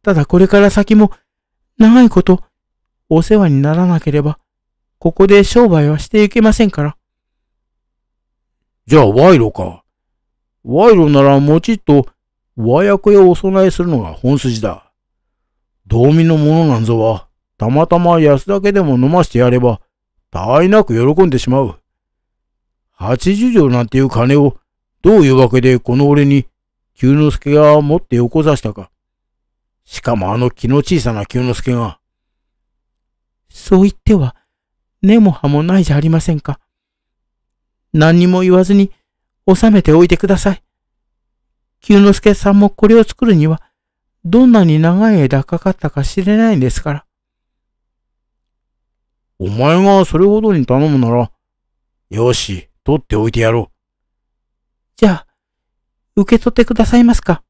ただこれから先も、長いこと、お世話にならなければ、ここで商売はしていけませんから。じゃあ賄賂か。賄賂ならもちっと和訳へお供えするのが本筋だ。道民のものなんぞは、たまたま安だけでも飲ましてやれば、たいなく喜んでしまう。八十条なんていう金を、どういうわけでこの俺に、九之助が持ってよこざしたか。しかもあの気の小さな九之助が。そう言っては、根も葉もないじゃありませんか。何にも言わずに収めておいてください。九之助さんもこれを作るには、どんなに長い枝かかったか知れないんですから。お前がそれほどに頼むなら、よし、取っておいてやろう。じゃあ、受け取ってくださいますか。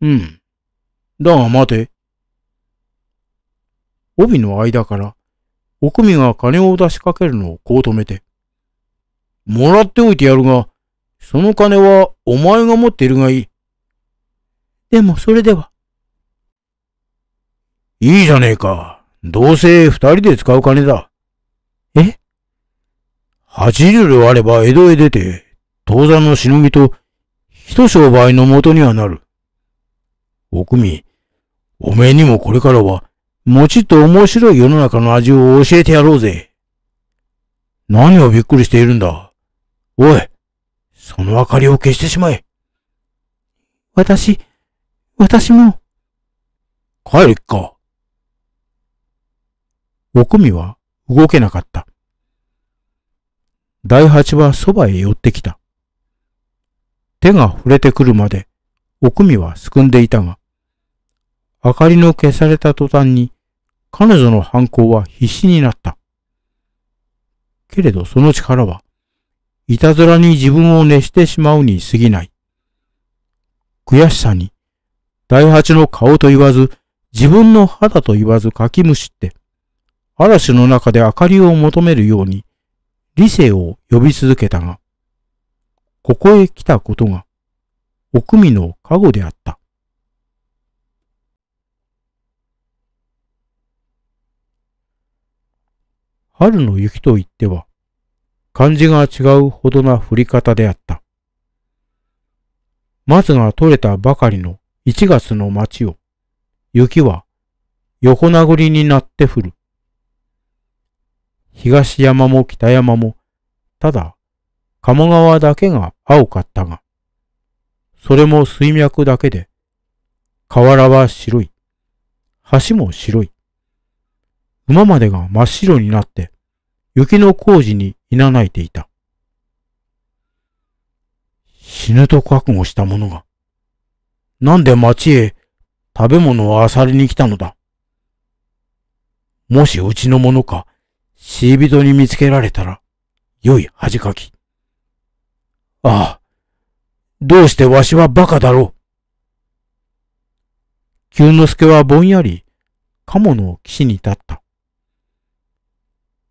うん。だが待て。帯の間からおくみが金を出しかけるのをこう止めて。もらっておいてやるが、その金はお前が持っているがいい。でもそれでは。いいじゃねえか。どうせ二人で使う金だ。え八十両あれば江戸へ出て、当座の忍びと一商売の元にはなる。おくみ、おめえにもこれからは餅と面白い世の中の味を教えてやろうぜ。何をびっくりしているんだ。おい、その明かりを消してしまえ。私、私も。帰るか。おくみは動けなかった。第八はそばへ寄ってきた。手が触れてくるまで、おくみはすくんでいたが、明かりの消された途端に、彼女の犯行は必死になった。けれどその力は、いたずらに自分を熱してしまうに過ぎない。悔しさに、第八の顔と言わず、自分の肌と言わずかきむしって、嵐の中で明かりを求めるように、理性を呼び続けたが、ここへ来たことが、おくの加護であった。春の雪と言っては、漢字が違うほどな降り方であった。松が取れたばかりの一月の街を、雪は横殴りになって降る。東山も北山も、ただ、鴨川だけが青かったが、それも水脈だけで、河原は白い、橋も白い。馬までが真っ白になって、雪の工事にいなないていた。死ぬと覚悟した者が、なんで町へ食べ物を漁りに来たのだ。もしうちの者か、死人に見つけられたら、良い恥かき。ああ、どうしてわしは馬鹿だろう。九之助はぼんやり、鴨の岸に立った。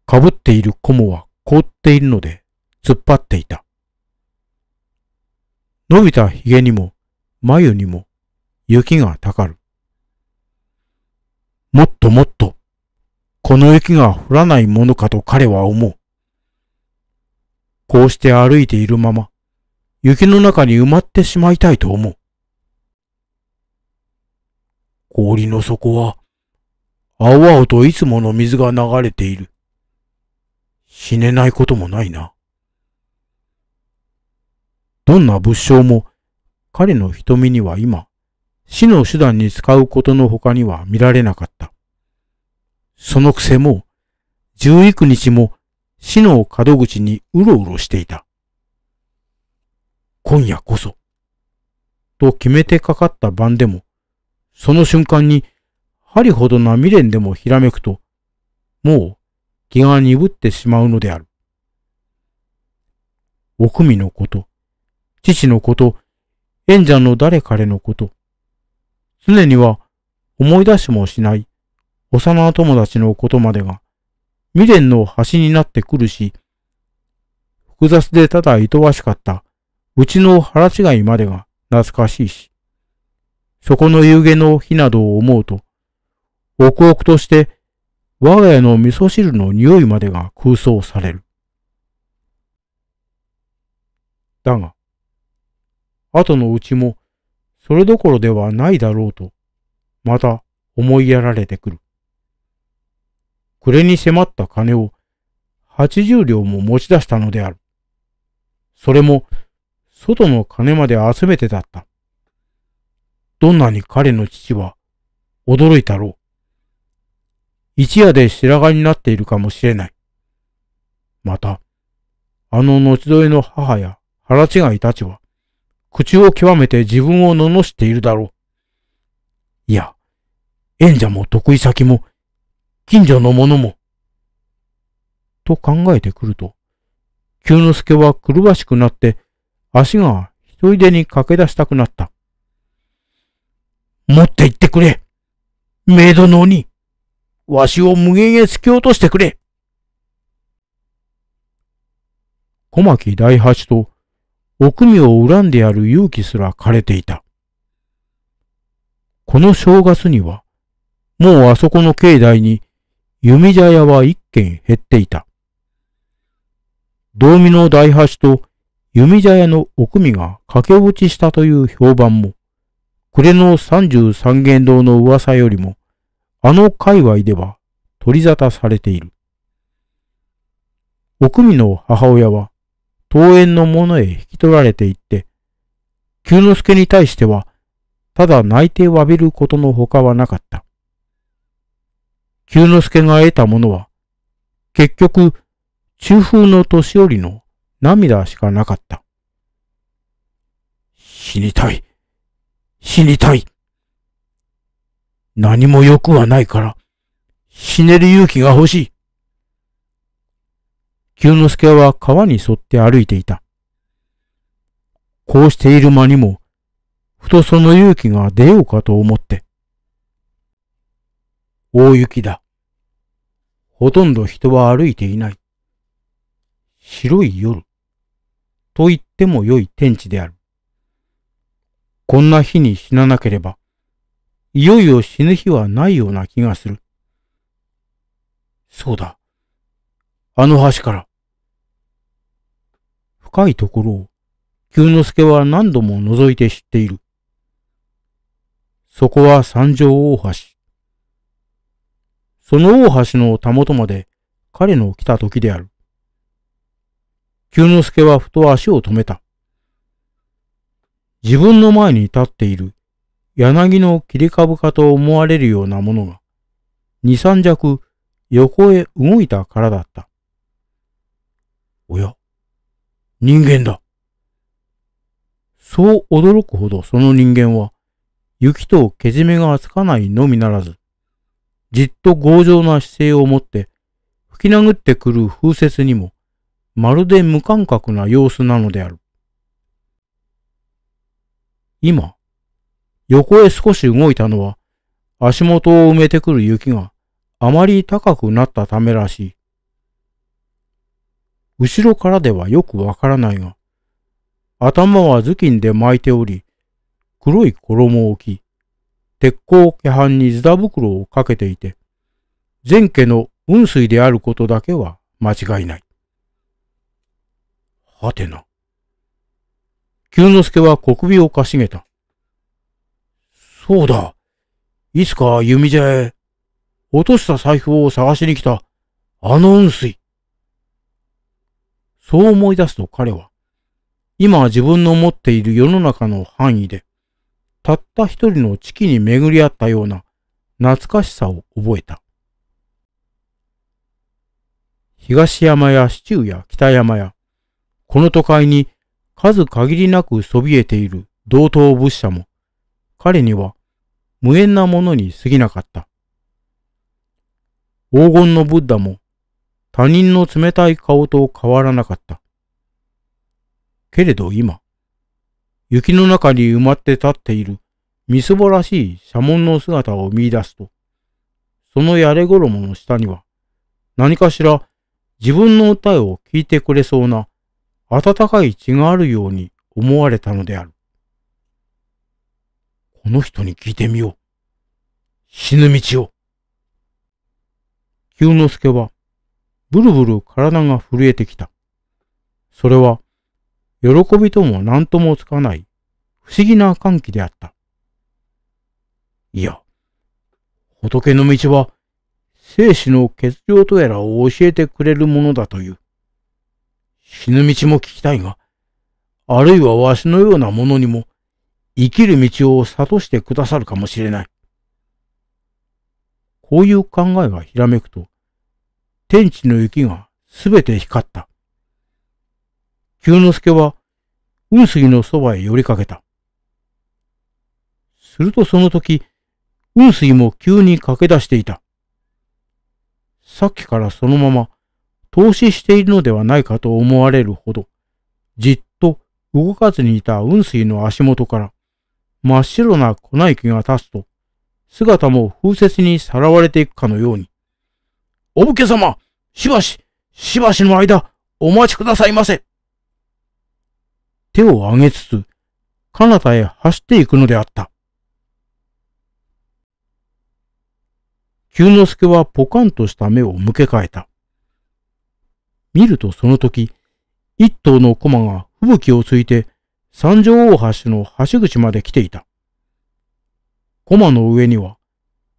かぶっているコモは凍っているので突っ張っていた。伸びた髭にも眉にも雪がたかる。もっともっと、この雪が降らないものかと彼は思う。こうして歩いているまま、雪の中に埋まってしまいたいと思う。氷の底は、青々といつもの水が流れている。死ねないこともないな。どんな物証も彼の瞳には今、死の手段に使うことの他には見られなかった。そのくせも、十幾日も死の門口にうろうろしていた。今夜こそ、と決めてかかった晩でも、その瞬間に針ほどな未練でもひらめくと、もう気が鈍ってしまうのである。おくみのこと、父のこと、縁者の誰彼のこと、常には思い出しもしない幼友達のことまでが未練の端になってくるし、複雑でただ愛わしかったうちの腹違いまでが懐かしいし、そこの夕げの日などを思うと、おくおくとして我が家の味噌汁の匂いまでが空想される。だが、後のうちもそれどころではないだろうと、また思いやられてくる。暮れに迫った金を80両も持ち出したのである。それも外の金まで集めてだった。どんなに彼の父は驚いたろう。一夜で白髪になっているかもしれない。また、あの後添えの母や腹違いたちは、口を極めて自分を罵っているだろう。いや、縁者も得意先も、近所の者も。と考えてくると、急之助は狂しくなって、足が一人でに駆け出したくなった。持って行ってくれメイドの鬼わしを無限へ突き落としてくれ。小牧大橋と奥美を恨んでやる勇気すら枯れていた。この正月には、もうあそこの境内に弓茶屋は一軒減っていた。道美の大橋と弓茶屋の奥美が駆け落ちしたという評判も、暮れの三十三元堂の噂よりもあの界隈では取り沙汰されている。おくみの母親は、当園の者へ引き取られていって、久之助に対しては、ただ泣いて詫びることのほかはなかった。久之助が得たものは、結局、中風の年寄りの涙しかなかった。死にたい。死にたい。何も欲はないから、ひねる勇気が欲しい。九之助は川に沿って歩いていた。こうしている間にも、ふとその勇気が出ようかと思って。大雪だ。ほとんど人は歩いていない。白い夜。と言っても良い天地である。こんな日に死ななければ、いよいよ死ぬ日はないような気がする。そうだ。あの橋から。深いところを、久之助は何度も覗いて知っている。そこは三条大橋。その大橋のたもとまで彼の来た時である。久之助はふと足を止めた。自分の前に立っている柳の切り株かと思われるようなものが、二三弱横へ動いたからだった。おや、人間だ。そう驚くほどその人間は、雪とけじめがつかないのみならず、じっと強情な姿勢を持って、吹き殴ってくる風雪にも、まるで無感覚な様子なのである。今、横へ少し動いたのは、足元を埋めてくる雪があまり高くなったためらしい。後ろからではよくわからないが、頭は頭巾で巻いており、黒い衣を着、鉄鋼規板に図田袋をかけていて、前家の雲水であることだけは間違いない。はてな。久之助は小首をかしげた。そうだ。いつか弓じゃへ、落とした財布を探しに来た、あの雲水。そう思い出すと彼は、今自分の持っている世の中の範囲で、たった一人の地期に巡り合ったような懐かしさを覚えた。東山や市中や北山や、この都会に数限りなくそびえている道東物社も、彼には無縁なものに過ぎなかった。黄金のブッダも他人の冷たい顔と変わらなかった。けれど今、雪の中に埋まって立っているみすぼらしい社紋の姿を見出すと、そのやれ衣の下には何かしら自分の歌を聴いてくれそうな暖かい血があるように思われたのである。この人に聞いてみよう。死ぬ道を。清之助は、ブルブル体が震えてきた。それは、喜びとも何ともつかない不思議な歓喜であった。いや、仏の道は生死の欠場とやらを教えてくれるものだという。死ぬ道も聞きたいが、あるいはわしのようなものにも生きる道を悟してくださるかもしれない。こういう考えがひらめくと、天地の雪がすべて光った。九之助は、雲水のそばへ寄りかけた。するとその時、雲水も急に駆け出していた。さっきからそのまま、投資しているのではないかと思われるほど、じっと動かずにいた雲水の足元から、真っ白な粉雪が立つと、姿も風雪にさらわれていくかのように。お武家様しばし、しばしの間、お待ちくださいませ。手を上げつつ、彼方へ走っていくのであった。九之助はポカンとした目を向け替えた。見るとその時、一頭の駒が吹雪をついて三条大橋の橋口まで来ていた。駒の上には、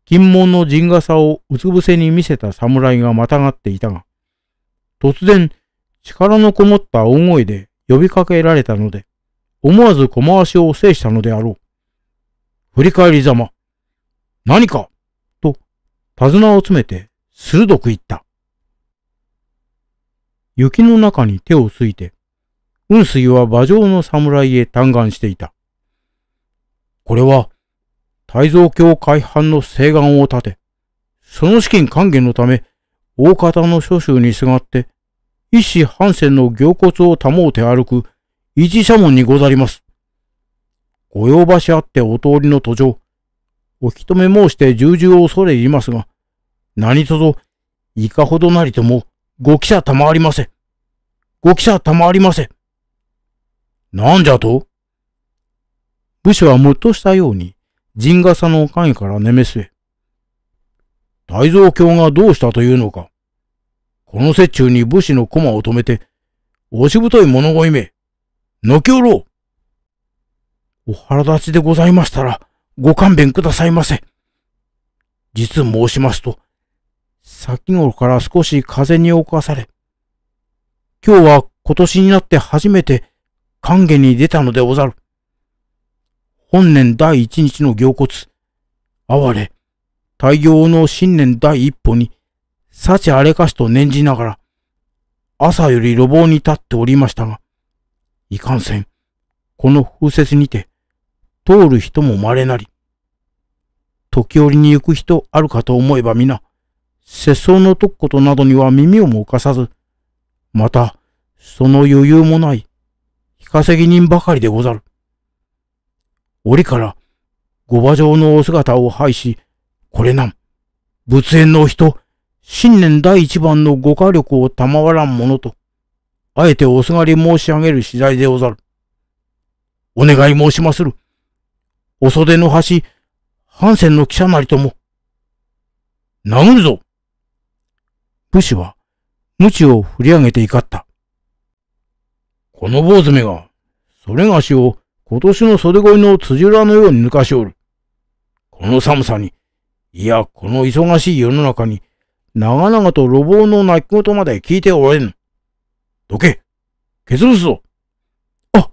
金門の陣傘をうつ伏せに見せた侍がまたがっていたが、突然、力のこもった大声で呼びかけられたので、思わず駒足を制したのであろう。振り返りざま、何かと、手綱を詰めて鋭く言った。雪の中に手をついて、雲水は馬上の侍へ嘆願していた。これは、大蔵教改版の請願を立て、その資金還元のため、大方の諸州にすがって、一子半仙の行骨を保うて歩く、一社門にござります。御用橋あってお通りの途上、お引き止め申して重々恐れ入りますが、何とぞ、いかほどなりとも、ご記者賜りませ。ご記者賜りませ。なんじゃと武士はむっとしたように、陣笠の影から眠メス大蔵卿がどうしたというのか。この折衷に武士の駒を止めて、おしぶとい物乞いめ、のきおろう。お腹立ちでございましたら、ご勘弁くださいませ。実申しますと、先頃から少し風に侵され、今日は今年になって初めて歓迎に出たのでござる。本年第一日の行骨、哀れ、大行の新年第一歩に、幸あれかしと念じながら、朝より路傍に立っておりましたが、いかんせん、この風雪にて、通る人も稀なり、時折に行く人あるかと思えば皆、世相のとくことなどには耳をも浮かさず、また、その余裕もない、稼ぎ人ばかりでござる。折から御馬上のお姿を拝し、これなん、仏縁の人、新年第一番のご家力を賜らんものと、あえておすがり申し上げる次第でござる。お願い申しまする。お袖の端、ハンセンの記者なりとも。殴るぞ武士は、無知を振り上げて怒った。この坊主めが、それがしを今年の袖越の辻裏のように抜かしおる。この寒さに、いや、この忙しい世の中に、長々と路傍の泣き言まで聞いておれぬ。どけ削るすぞあ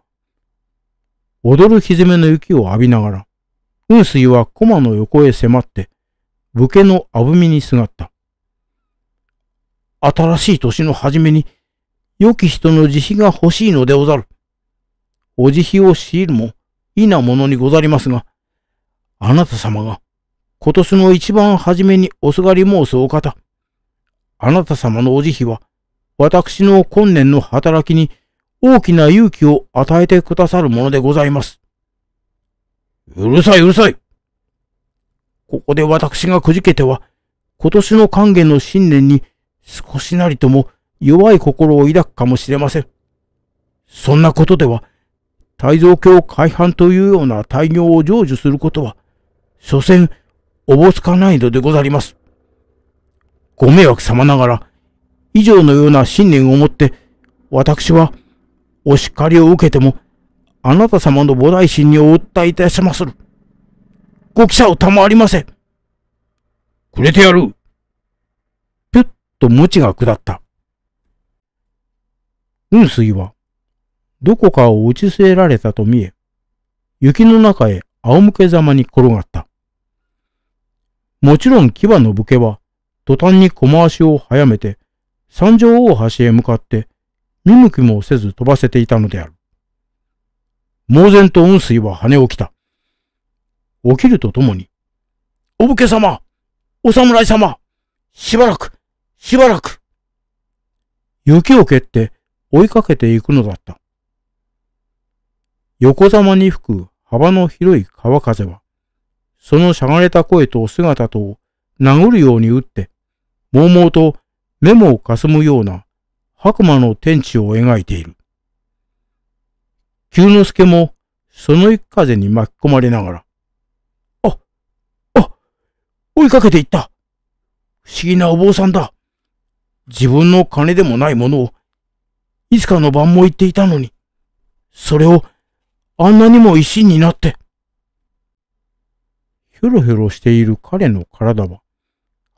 踊るひぜめの雪を浴びながら、雲水は駒の横へ迫って、武家のあぶみにすがった。新しい年の初めに、良き人の慈悲が欲しいのでござる。お慈悲を強いるも、いなものにござりますが、あなた様が、今年の一番初めにおすがり申すお方、あなた様のお慈悲は、私の今年の働きに大きな勇気を与えてくださるものでございます。うるさい、うるさい。ここで私がくじけては、今年の還元の新年に少しなりとも弱い心を抱くかもしれません。そんなことでは、太蔵教改犯というような大業を成就することは、所詮、おぼつかないのでござります。ご迷惑様ながら、以上のような信念をもって、私は、お叱りを受けても、あなた様の菩提心にお訴えいたしまする。ご記者を賜りません。くれてやる。ぴゅっと無知が下った。雲水は、どこかを打ち据えられたと見え、雪の中へ仰向けざまに転がった。もちろん牙の武家は、途端に小回しを早めて、三条大橋へ向かって、見向きもせず飛ばせていたのである。猛然と雲水は跳ね起きた。起きるとともに、お武家様お侍様しばらくしばらく雪を蹴って、追いかけていくのだった。横ざまに吹く幅の広い川風は、そのしゃがれた声と姿とを殴るように打って、もうもうと目もかすむような白馬の天地を描いている。九之助もその一風に巻き込まれながら、あ、あ、追いかけていった。不思議なお坊さんだ。自分の金でもないものをいつかの晩も言っていたのに、それをあんなにも石になって。ひょろひょろしている彼の体は、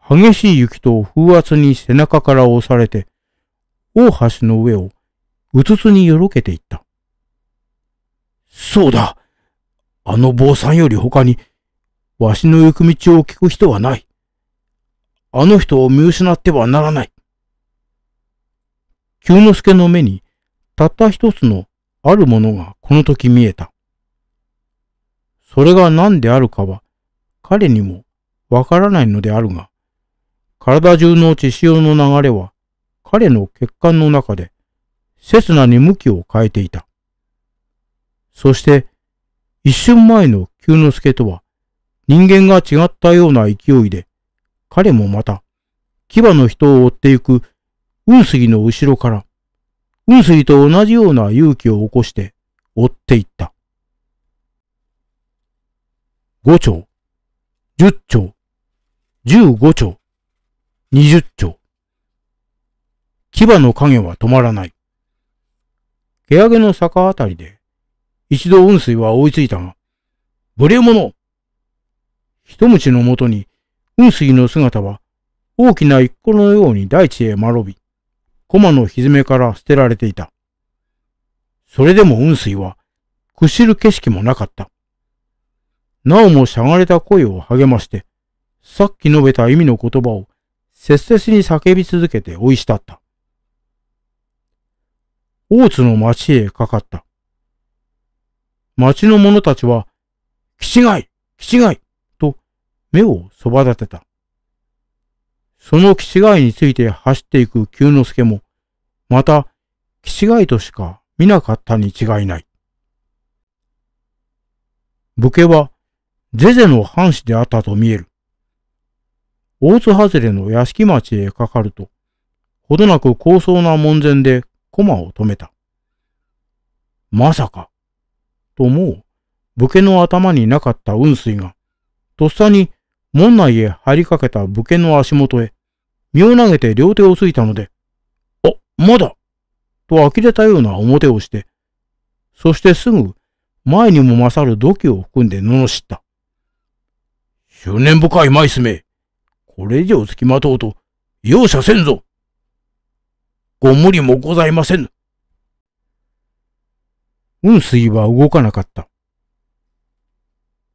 激しい雪と風圧に背中から押されて、大橋の上をうつつによろけていった。そうだ。あの坊さんより他に、わしの行く道を聞く人はない。あの人を見失ってはならない。九之助の目にたった一つのあるものがこの時見えた。それが何であるかは彼にもわからないのであるが、体中の血潮の流れは彼の血管の中で刹那に向きを変えていた。そして一瞬前の九之助とは人間が違ったような勢いで彼もまた牙の人を追っていく雲水の後ろから、雲水と同じような勇気を起こして追っていった。五丁、十0十五5二十0牙の影は止まらない。毛上げの坂あたりで、一度雲水は追いついたが、無礼者一口のもとに、雲水の姿は大きな一個のように大地へまろび、駒のひずめから捨てられていた。それでも雲水は、くしる景色もなかった。なおもしゃがれた声を励まして、さっき述べた意味の言葉を切々に叫び続けて追いしたった。大津の町へかかった。町の者たちは、気違い気違いと目をそば立てた。その岸貝について走っていく九之助も、また、岸貝としか見なかったに違いない。武家は、ゼゼの藩士であったと見える。大津外れの屋敷町へかかると、ほどなく高層な門前で駒を止めた。まさか、ともう、武家の頭になかった雲水が、とっさに門内へ入りかけた武家の足元へ、身を投げて両手をついたので、あ、まだと呆れたような表をして、そしてすぐ前にも勝る土器を含んで罵った。執念深い舞すめ、これ以上つきまとうと容赦せんぞ。ご無理もございませぬ。雲水は動かなかった。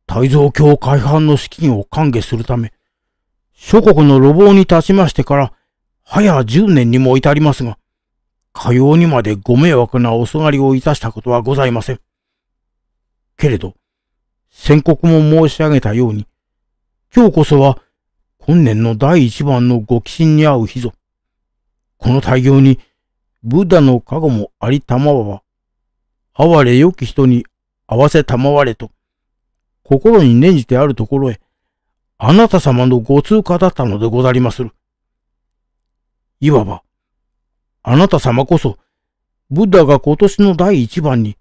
泰造教会販の資金を歓迎するため、諸国の路傍に立ちましてから、早10年にも至りますが、かようにまでご迷惑なおそがりをいたしたことはございません。けれど、宣告も申し上げたように、今日こそは、本年の第一番のご寄進に合う日ぞ。この大業に、ブッダの加護もありたまわは、哀れ良き人に合わせたまわれと、心に念じてあるところへ、あなた様のご通過だったのでござりまする。いわば、あなた様こそ、ブッダが今年の第一番に、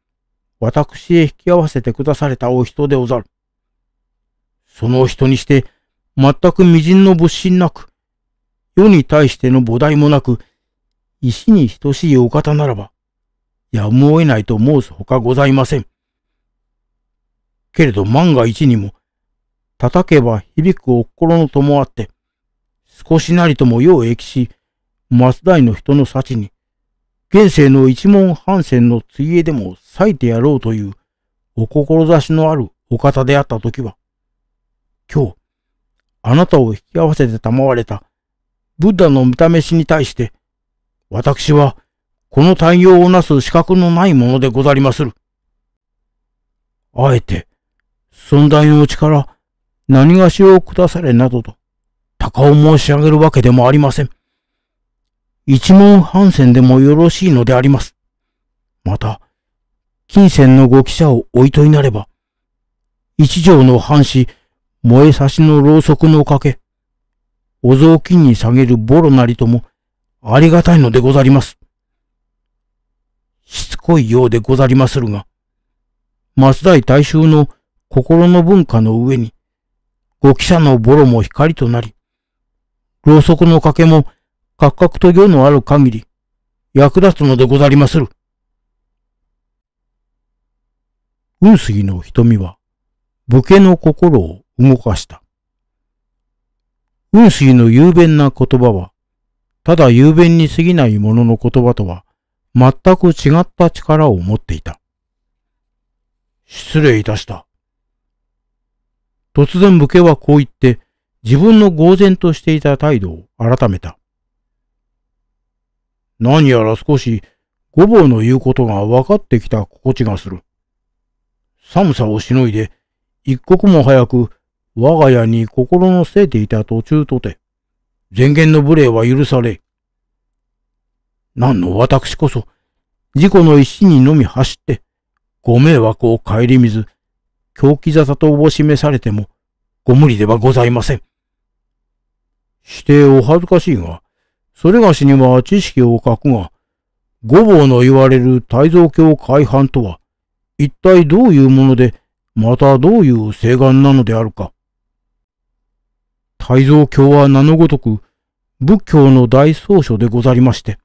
私へ引き合わせてくだされたお人でござる。そのお人にして、全く微塵の物心なく、世に対しての菩提もなく、石に等しいお方ならば、やむを得ないと申すほかございません。けれど万が一にも、叩けば響くお心の友あって、少しなりとも世を益し、松代の人の幸に、現世の一門半戦のついえでも裂いてやろうという、お志のあるお方であった時は、今日、あなたを引き合わせて賜われた、ブッダの見た目しに対して、私は、この対応をなす資格のないものでござりまする。あえて、存在のうちから何がしをくだされなどと、高を申し上げるわけでもありません。一問半戦でもよろしいのであります。また、金銭のご記者をおいといなれば、一条の藩士、燃え差しのろうそくのおかげ、お雑巾に下げるボロなりとも、ありがたいのでござります。しつこいようでござりまするが、松代大衆の心の文化の上に、ご記者のボロも光となり、ろうそくのかけも、カクと行のある限り、役立つのでござりまする。運杉の瞳は、武家の心を動かした。運水の雄弁な言葉は、ただ雄弁に過ぎないものの言葉とは、全く違った力を持っていた。失礼いたした。突然武家はこう言って、自分の呆然としていた態度を改めた。何やら少し、ごぼうの言うことが分かってきた心地がする。寒さをしのいで、一刻も早く我が家に心のせいていた途中とて、前言の無礼は許され。何の私こそ、事故の一心にのみ走って、ご迷惑を顧みず、狂気沙汰とし示されても、ご無理ではございません。してお恥ずかしいが、それがしには知識を欠くが、五坊の言われる大蔵教改犯とは、一体どういうもので、またどういう請願なのであるか。大蔵教は名のごとく、仏教の大宗書でござりまして、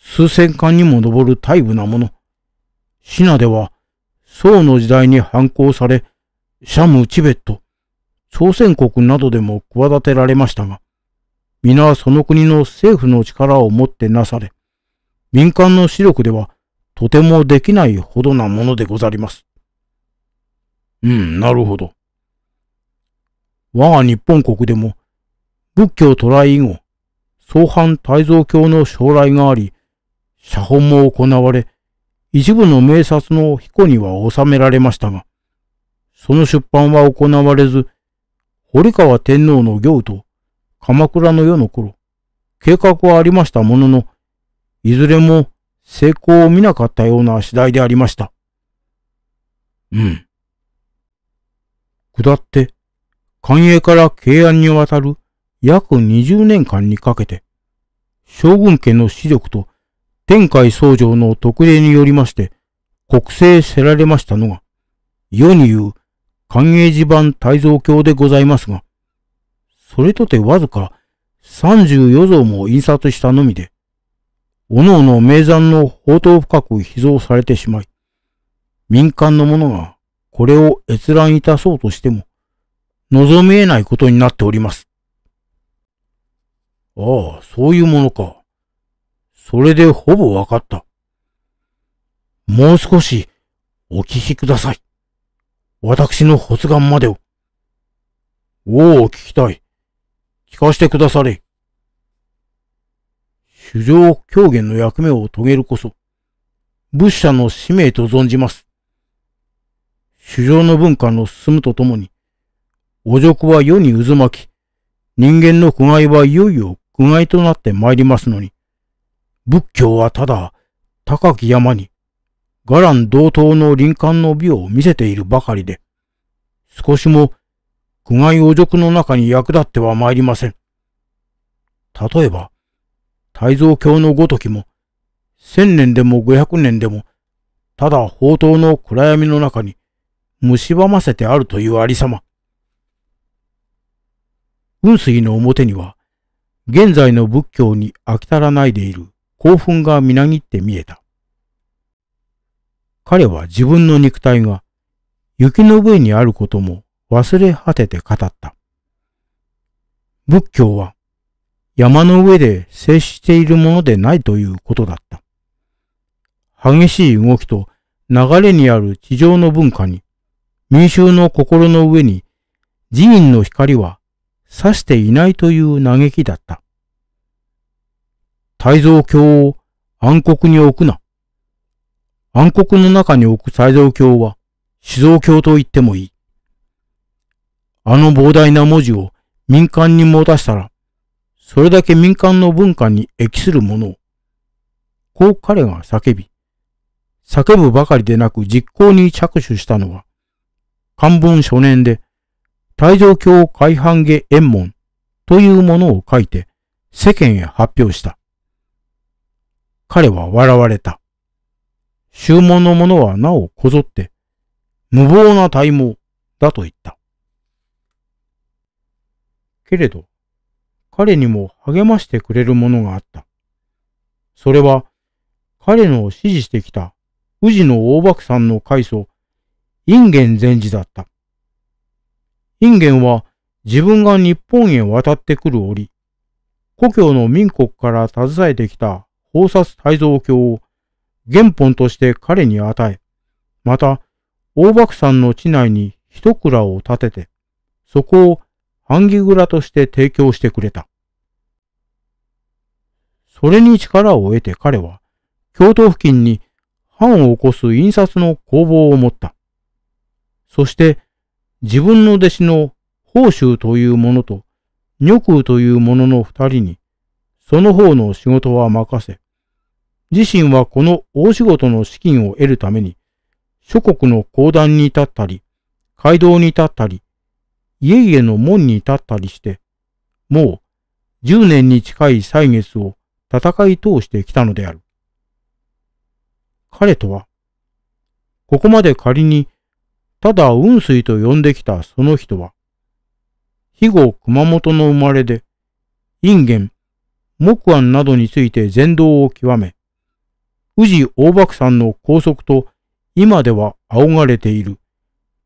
数千巻にも上る大部なもの、品では宋の時代に反抗され、シャム、チベット、朝鮮国などでも企てられましたが、皆その国の政府の力をもってなされ、民間の視力ではとてもできないほどなものでござります。うん、なるほど。我が日本国でも、仏教渡来以後、相反大蔵教の将来があり、写本も行われ、一部の名札の彦には収められましたが、その出版は行われず、堀川天皇の行と鎌倉の世の頃、計画はありましたものの、いずれも成功を見なかったような次第でありました。うん。下って、官営から慶安に渡る約20年間にかけて、将軍家の死力と天海僧長の特例によりまして、国政せられましたのが、世に言う、寛永寺版大蔵経でございますが、それとてわずか34像も印刷したのみで、おのおの名山の宝刀深く秘蔵されてしまい、民間の者がこれを閲覧いたそうとしても、望み得ないことになっております。ああ、そういうものか。それでほぼわかった。もう少しお聞きください。私の発願までを。おお、聞きたい。聞かせてくだされ。主上狂言の役目を遂げるこそ、仏者の使命と存じます。主上の文化の進むとともに、お辱は世に渦巻き、人間の苦害はいよいよ苦害となって参りますのに、仏教はただ高き山に伽藍同等の林間の美を見せているばかりで、少しも苦害汚辱の中に役立っては参りません。例えば、大蔵教のごときも、千年でも五百年でも、ただ宝刀の暗闇の中に、蝕ませてあるというありさま。雲水の表には、現在の仏教に飽き足らないでいる興奮がみなぎって見えた。彼は自分の肉体が雪の上にあることも忘れ果てて語った。仏教は山の上で接しているものでないということだった。激しい動きと流れにある地上の文化に民衆の心の上に寺院の光は差していないという嘆きだった。太蔵経を暗黒に置くな。暗黒の中に置く太蔵経は、死蔵経と言ってもいい。あの膨大な文字を民間に持たしたら、それだけ民間の文化に益するものを、こう彼が叫び、叫ぶばかりでなく実行に着手したのは、漢文初年で、太蔵経開版下縁門というものを書いて世間へ発表した。彼は笑われた。注文の者はなおこぞって、無謀な体毛だと言った。けれど、彼にも励ましてくれるものがあった。それは、彼の支持してきた宇治の大爆さんの開祖、インゲン禅師だった。インゲンは自分が日本へ渡ってくる折、故郷の民国から携えてきた宝札大蔵経を原本として彼に与え、また、大漠山の地内に一蔵を建てて、そこを半木蔵として提供してくれた。それに力を得て彼は、京都付近に藩を起こす印刷の工房を持った。そして、自分の弟子の宝州というものと、女空というものの二人に、その方の仕事は任せ、自身はこの大仕事の資金を得るために、諸国の公団に立ったり、街道に立ったり、家々の門に立ったりして、もう10年に近い歳月を戦い通してきたのである。彼とは、ここまで仮に、ただ雲水と呼んできたその人は、肥後熊本の生まれで、イン木案などについて全道を極め、宇治大幕さんの拘束と今では仰がれている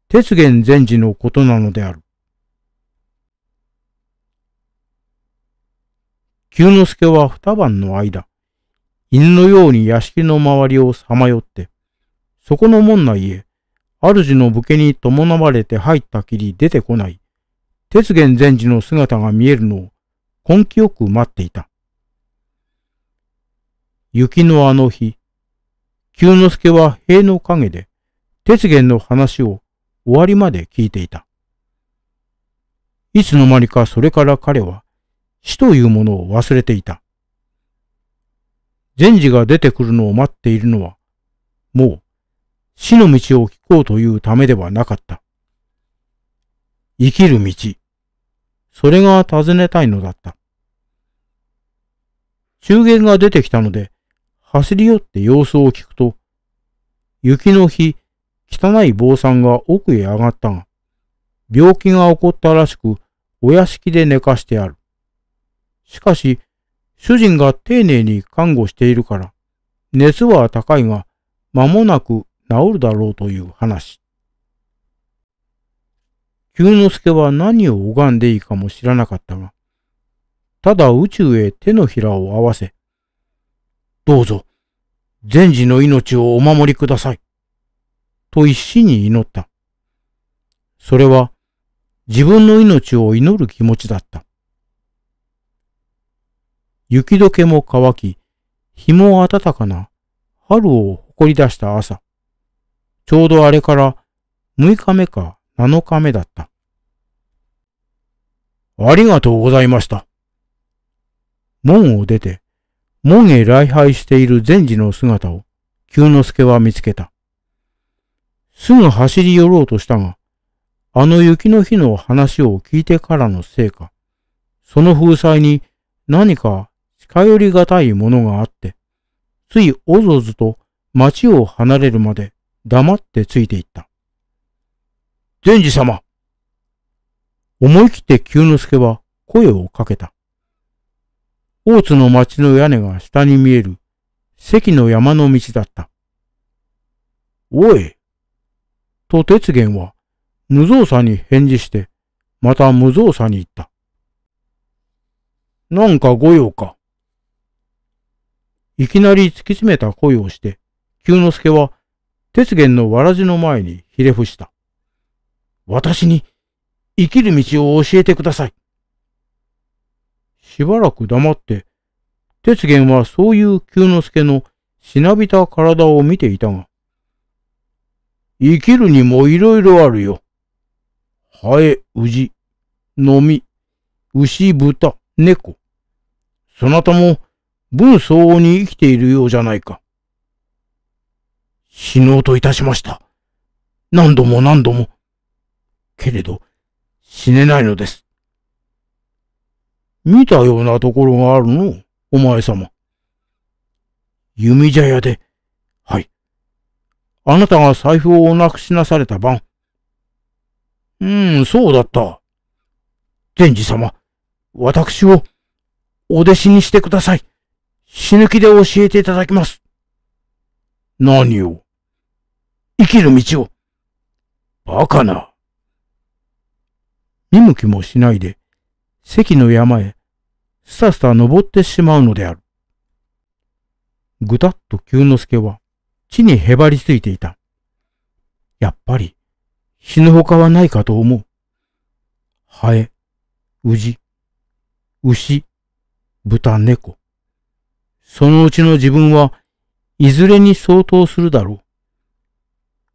鉄元禅師のことなのである。久之助は二晩の間、犬のように屋敷の周りをさまよって、そこの門内へ、主の武家に伴われて入ったきり出てこない、鉄元禅師の姿が見えるのを根気よく待っていた。雪のあの日、九之助は塀の陰で、鉄源の話を終わりまで聞いていた。いつの間にかそれから彼は死というものを忘れていた。善治が出てくるのを待っているのは、もう死の道を聞こうというためではなかった。生きる道。それが尋ねたいのだった。中元が出てきたので、走り寄って様子を聞くと、雪の日、汚い坊さんが奥へ上がったが、病気が起こったらしく、お屋敷で寝かしてある。しかし、主人が丁寧に看護しているから、熱は高いが、間もなく治るだろうという話。九之助は何を拝んでいいかも知らなかったが、ただ宇宙へ手のひらを合わせ、どうぞ、善児の命をお守りください。と一心に祈った。それは自分の命を祈る気持ちだった。雪解けも乾き、日も暖かな春を誇り出した朝。ちょうどあれから6日目か7日目だった。ありがとうございました。門を出て、門へ礼拝している禅治の姿を、久之助は見つけた。すぐ走り寄ろうとしたが、あの雪の日の話を聞いてからのせいか、その風采に何か近寄りがたいものがあって、ついおぞずと町を離れるまで黙ってついていった。禅治様思い切って久之助は声をかけた。大津の町の屋根が下に見える関の山の道だった。おいと鉄源は無造作に返事して、また無造作に言った。なんか御用か。いきなり突き詰めた声をして、久之助は鉄源のわらじの前にひれ伏した。私に生きる道を教えてください。しばらく黙って、鉄玄はそういう久之助のしなびた体を見ていたが、生きるにもいろいろあるよ。ハエ、ウジ、ノミ、牛、豚、猫。そなたも分相応に生きているようじゃないか。死のうといたしました。何度も何度も。けれど、死ねないのです。見たようなところがあるの、お前様。弓茶屋で、はい。あなたが財布をおなくしなされた晩。うん、そうだった。天智様、私をお弟子にしてください。死ぬ気で教えていただきます。何を生きる道を。バカな。見向きもしないで、関の山へ、すたすた登ってしまうのである。ぐたっと久之助は、地にへばりついていた。やっぱり、死ぬほかはないかと思う。ハエ、ウジ、牛、豚、猫。そのうちの自分はいずれに相当するだろ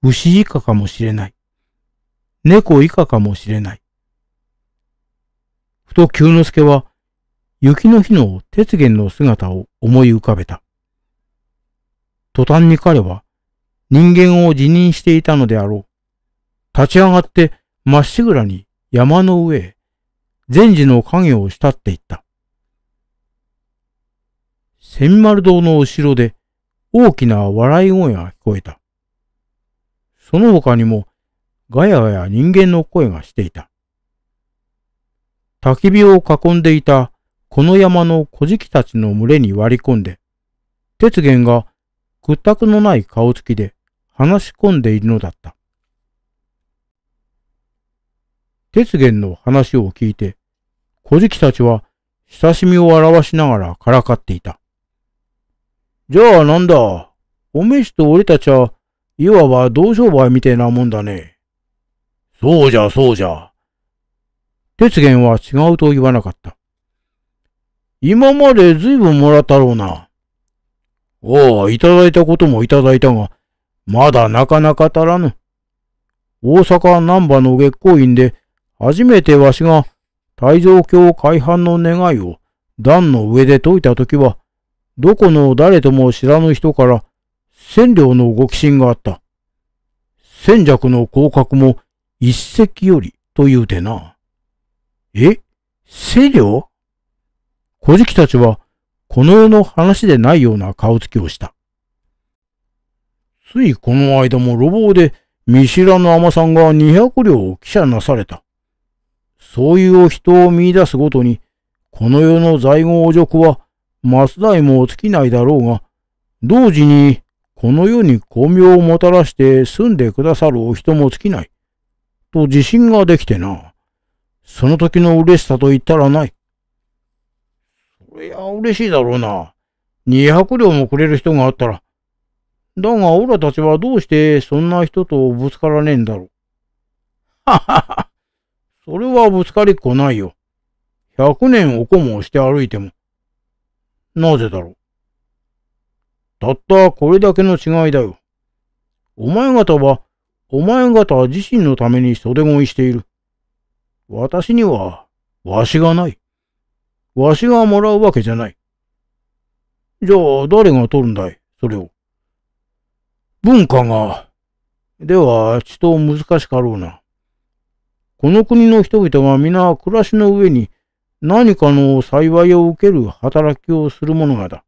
う。牛以下かもしれない。猫以下かもしれない。ふと久之助は、雪の日の鉄源の姿を思い浮かべた。途端に彼は、人間を辞任していたのであろう。立ち上がって、まっしぐらに山の上へ、禅師の影を慕っていった。千丸堂の後ろで、大きな笑い声が聞こえた。その他にも、ガヤガヤ人間の声がしていた。焚き火を囲んでいたこの山の小敷たちの群れに割り込んで、鉄源が屈託のない顔つきで話し込んでいるのだった。鉄源の話を聞いて、小敷たちは親しみを表しながらからかっていた。じゃあなんだ、おめしと俺たちは、いわば同商売みてえなもんだね。そうじゃそうじゃ。鉄源は違うと言わなかった。今まで随分もらったろうな。おお、いただいたこともいただいたが、まだなかなか足らぬ。大阪南波の月光院で、初めてわしが大蔵教開藩の願いを段の上で解いたときは、どこの誰とも知らぬ人から、千両のご寄進があった。千尺の降格も一石よりと言うてな。え西洋古事記たちはこの世の話でないような顔つきをした。ついこの間も路傍で見知らぬ尼さんが200両を記者なされた。そういうお人を見出すごとに、この世の在郷汚辱は松代も尽きないだろうが、同時にこの世に巧妙をもたらして住んでくださるお人も尽きない。と自信ができてな。その時の嬉しさと言ったらない。そりゃ嬉しいだろうな。200両もくれる人があったら。だが、オラたちはどうしてそんな人とぶつからねえんだろう。ははは。それはぶつかりっこないよ。100年おこもして歩いても。なぜだろう。たったこれだけの違いだよ。お前方は、お前方自身のために袖乞いしている。私には、わしがない。わしがもらうわけじゃない。じゃあ、誰が取るんだいそれを。文化が。では、ちと難しかろうな。この国の人々は皆暮らしの上に何かの幸いを受ける働きをするものがだ。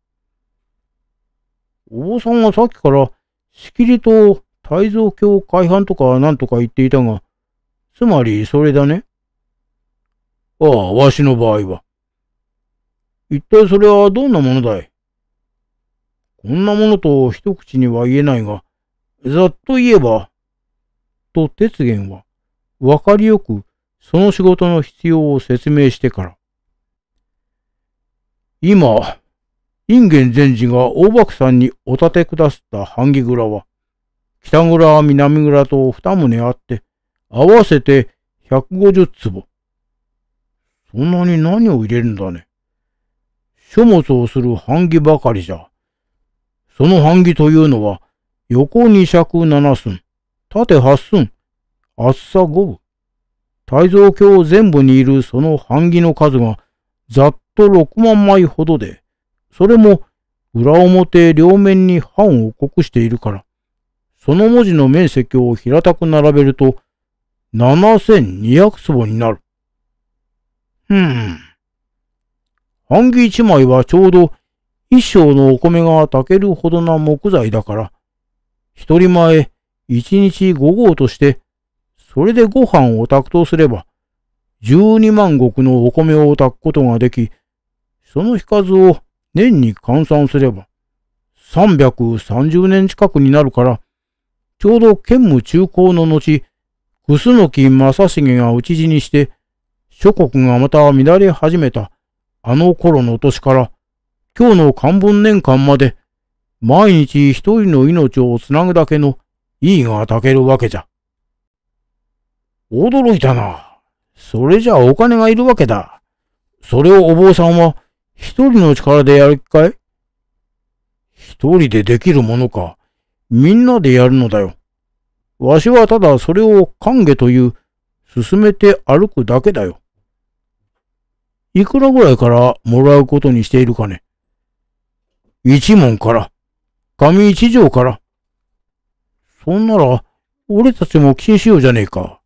お坊さんはさっきから、しきりと泰蔵教改犯とか何とか言っていたが、つまりそれだね。ああ、わしの場合は。一体それはどんなものだいこんなものと一口には言えないが、ざっと言えば、と鉄源は、わかりよく、その仕事の必要を説明してから、今、ゲン禅師が大幕さんにお立てくだすった半木蔵は、北蔵、南蔵と二棟あって、合わせて百五十坪。そんなに何を入れるんだね。書物をする版木ばかりじゃ。その版木というのは、横二尺七寸、縦八寸、厚さ五分。太蔵鏡全部にいるその版木の数が、ざっと6万枚ほどで、それも裏表両面に版を濃くしているから、その文字の面積を平たく並べると、7200坪になる。うん。版木一枚はちょうど一升のお米が炊けるほどな木材だから、一人前一日五合として、それでご飯を炊くとすれば、十二万石のお米を炊くことができ、その日数を年に換算すれば、330年近くになるから、ちょうど兼務中高の後、楠木正成が討ち死にして、諸国がまた乱れ始めたあの頃の年から今日の漢文年間まで毎日一人の命をつなぐだけの意義がたけるわけじゃ。驚いたな。それじゃお金がいるわけだ。それをお坊さんは一人の力でやるかい一人でできるものか。みんなでやるのだよ。わしはただそれを歓迎という進めて歩くだけだよ。いくらぐらいからもらうことにしているかね一門から、上一条から。そんなら、俺たちも禁止しようじゃねえか。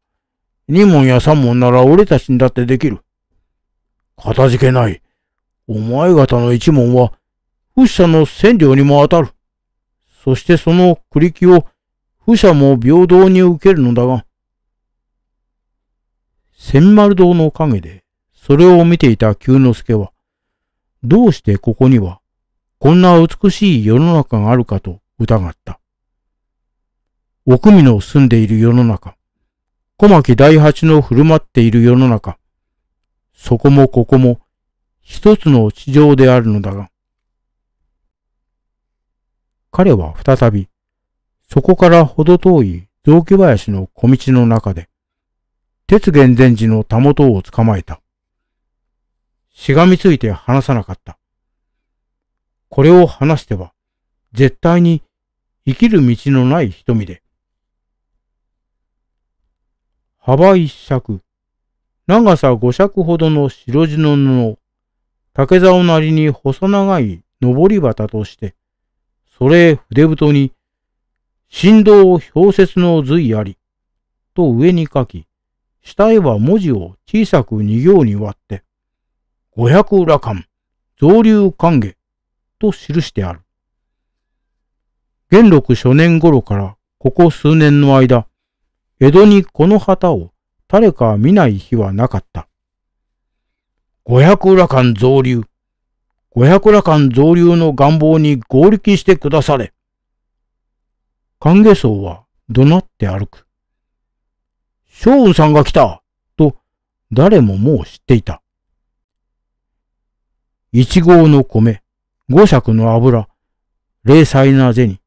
二問や三問なら俺たちにだってできる。かたじけない。お前方の一門は、不者の占領にも当たる。そしてその栗木を、不者も平等に受けるのだが。千丸堂の陰で、それを見ていた久之助は、どうしてここには、こんな美しい世の中があるかと疑った。奥美の住んでいる世の中、小牧大八の振る舞っている世の中、そこもここも一つの地上であるのだが、彼は再び、そこからほど遠い雑木林の小道の中で、鉄玄禅寺のたもとを捕まえた。しがみついて話さなかった。これを話しては、絶対に生きる道のない瞳で。幅一尺、長さ五尺ほどの白地の布を、竹竿なりに細長い上り旗として、それ筆太に、振動氷説の髄あり、と上に書き、下へは文字を小さく二行に割って、五百裏漢、増流歓迎と記してある。元禄初年頃からここ数年の間、江戸にこの旗を誰か見ない日はなかった。五百裏漢増流、五百裏漢増流の願望に合力してくだされ。歓迎僧は怒鳴って歩く。将雲さんが来たと誰ももう知っていた。一合の米、五尺の油、零細な銭。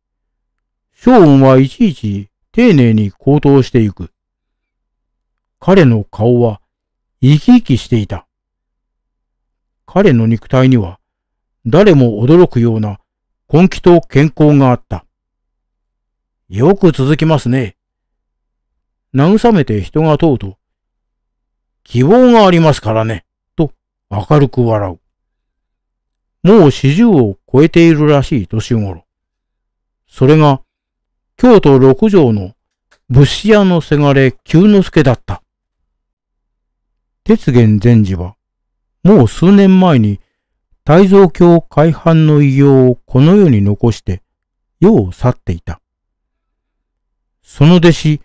正音はいちいち丁寧に高騰していく。彼の顔は生き生きしていた。彼の肉体には誰も驚くような根気と健康があった。よく続きますね。慰めて人が問うと、希望がありますからね、と明るく笑う。もう四十を超えているらしい年頃。それが、京都六条の物資屋のせがれ久之助だった。鉄玄禅師は、もう数年前に、大蔵教開藩の異業をこの世に残して、世を去っていた。その弟子、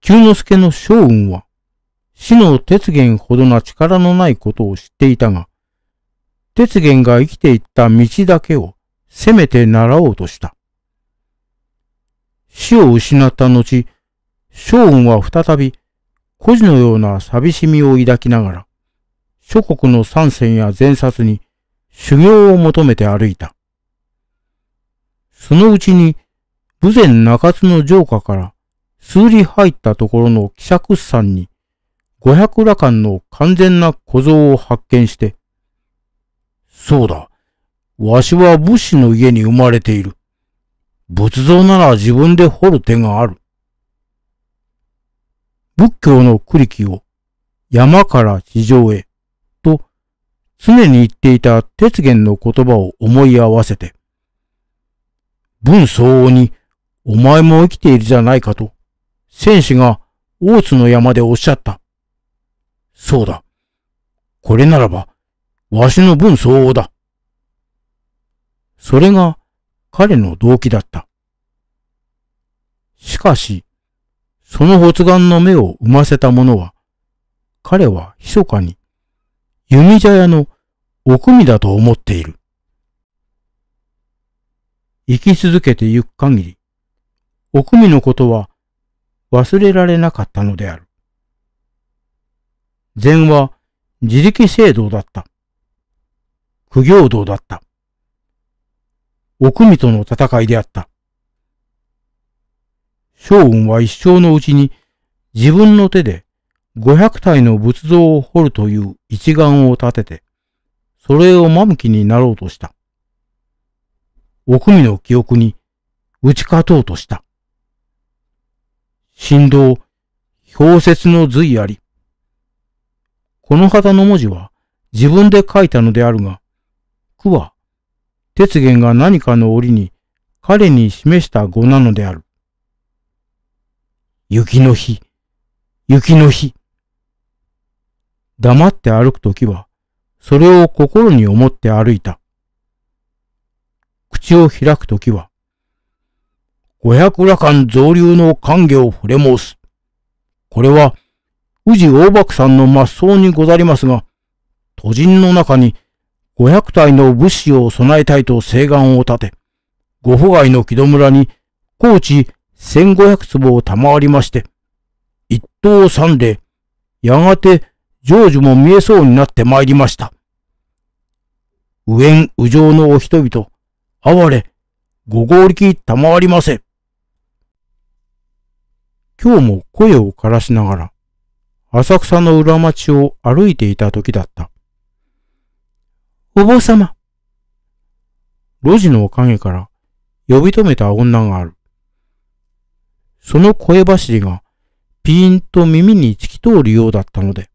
久之助の将雲は、死の鉄玄ほどな力のないことを知っていたが、鉄玄が生きていった道だけをせめて習おうとした。死を失った後、将軍は再び孤児のような寂しみを抱きながら、諸国の参戦や前殺に修行を求めて歩いた。そのうちに、武前中津の城下から数里入ったところの希釈山に、五百羅漢の完全な小僧を発見して、そうだ。わしは武士の家に生まれている。仏像なら自分で掘る手がある。仏教の栗木を山から地上へと常に言っていた鉄元の言葉を思い合わせて、文相応にお前も生きているじゃないかと戦士が大津の山でおっしゃった。そうだ。これならばわしの分相応だ。それが彼の動機だった。しかし、その発願の目を生ませた者は、彼は密かに弓茶屋の奥みだと思っている。生き続けてゆく限り、奥みのことは忘れられなかったのである。禅は自力制度だった。苦行道だった。奥見との戦いであった。将軍は一生のうちに自分の手で500体の仏像を掘るという一眼を立てて、それをまむきになろうとした。奥見の記憶に打ち勝とうとした。振動、氷雪の髄あり。この方の文字は自分で書いたのであるが、くは、鉄玄が何かの折に彼に示した語なのである。雪の日、雪の日。黙って歩くときは、それを心に思って歩いた。口を開くときは、五百羅漢増流の歓迎を触れ申す。これは、宇治大幕さんの末相にござりますが、都人の中に500体の物資を備えたいと請願を立て、五府外の木戸村に高知1500坪を賜りまして、一等三例、やがて成就も見えそうになって参りました。右縁右上のお人々、哀れ、ご合力賜りませ。今日も声を枯らしながら、浅草の裏町を歩いていた時だった。お坊様。路地のおかげから呼び止めた女がある。その声走りがピーンと耳に突き通るようだったので、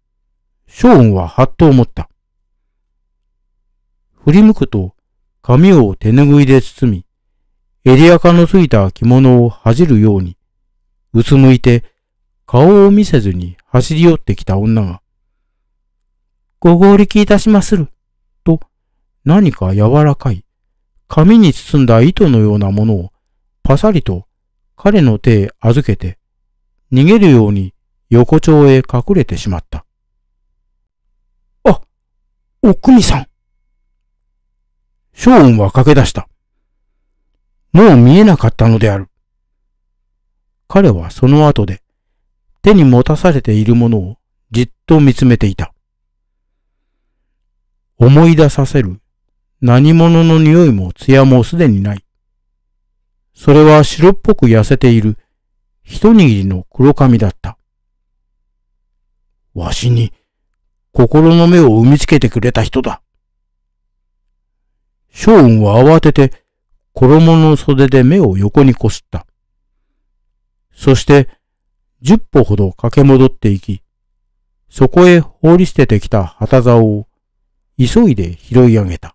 ショーンははっと思った。振り向くと髪を手ぬぐいで包み、襟垢のついた着物を恥じるように、うつむいて顔を見せずに走り寄ってきた女が、ご合力いたしまする。何か柔らかい、紙に包んだ糸のようなものをパサリと彼の手へ預けて、逃げるように横丁へ隠れてしまった。あ、おくみさん。ショーンは駆け出した。もう見えなかったのである。彼はその後で手に持たされているものをじっと見つめていた。思い出させる何者の匂いも艶もすでにない。それは白っぽく痩せている一握りの黒髪だった。わしに心の目を産みつけてくれた人だ。将雲は慌てて衣の袖で目を横にこすった。そして十歩ほど駆け戻っていき、そこへ放り捨ててきた旗竿を急いで拾い上げた。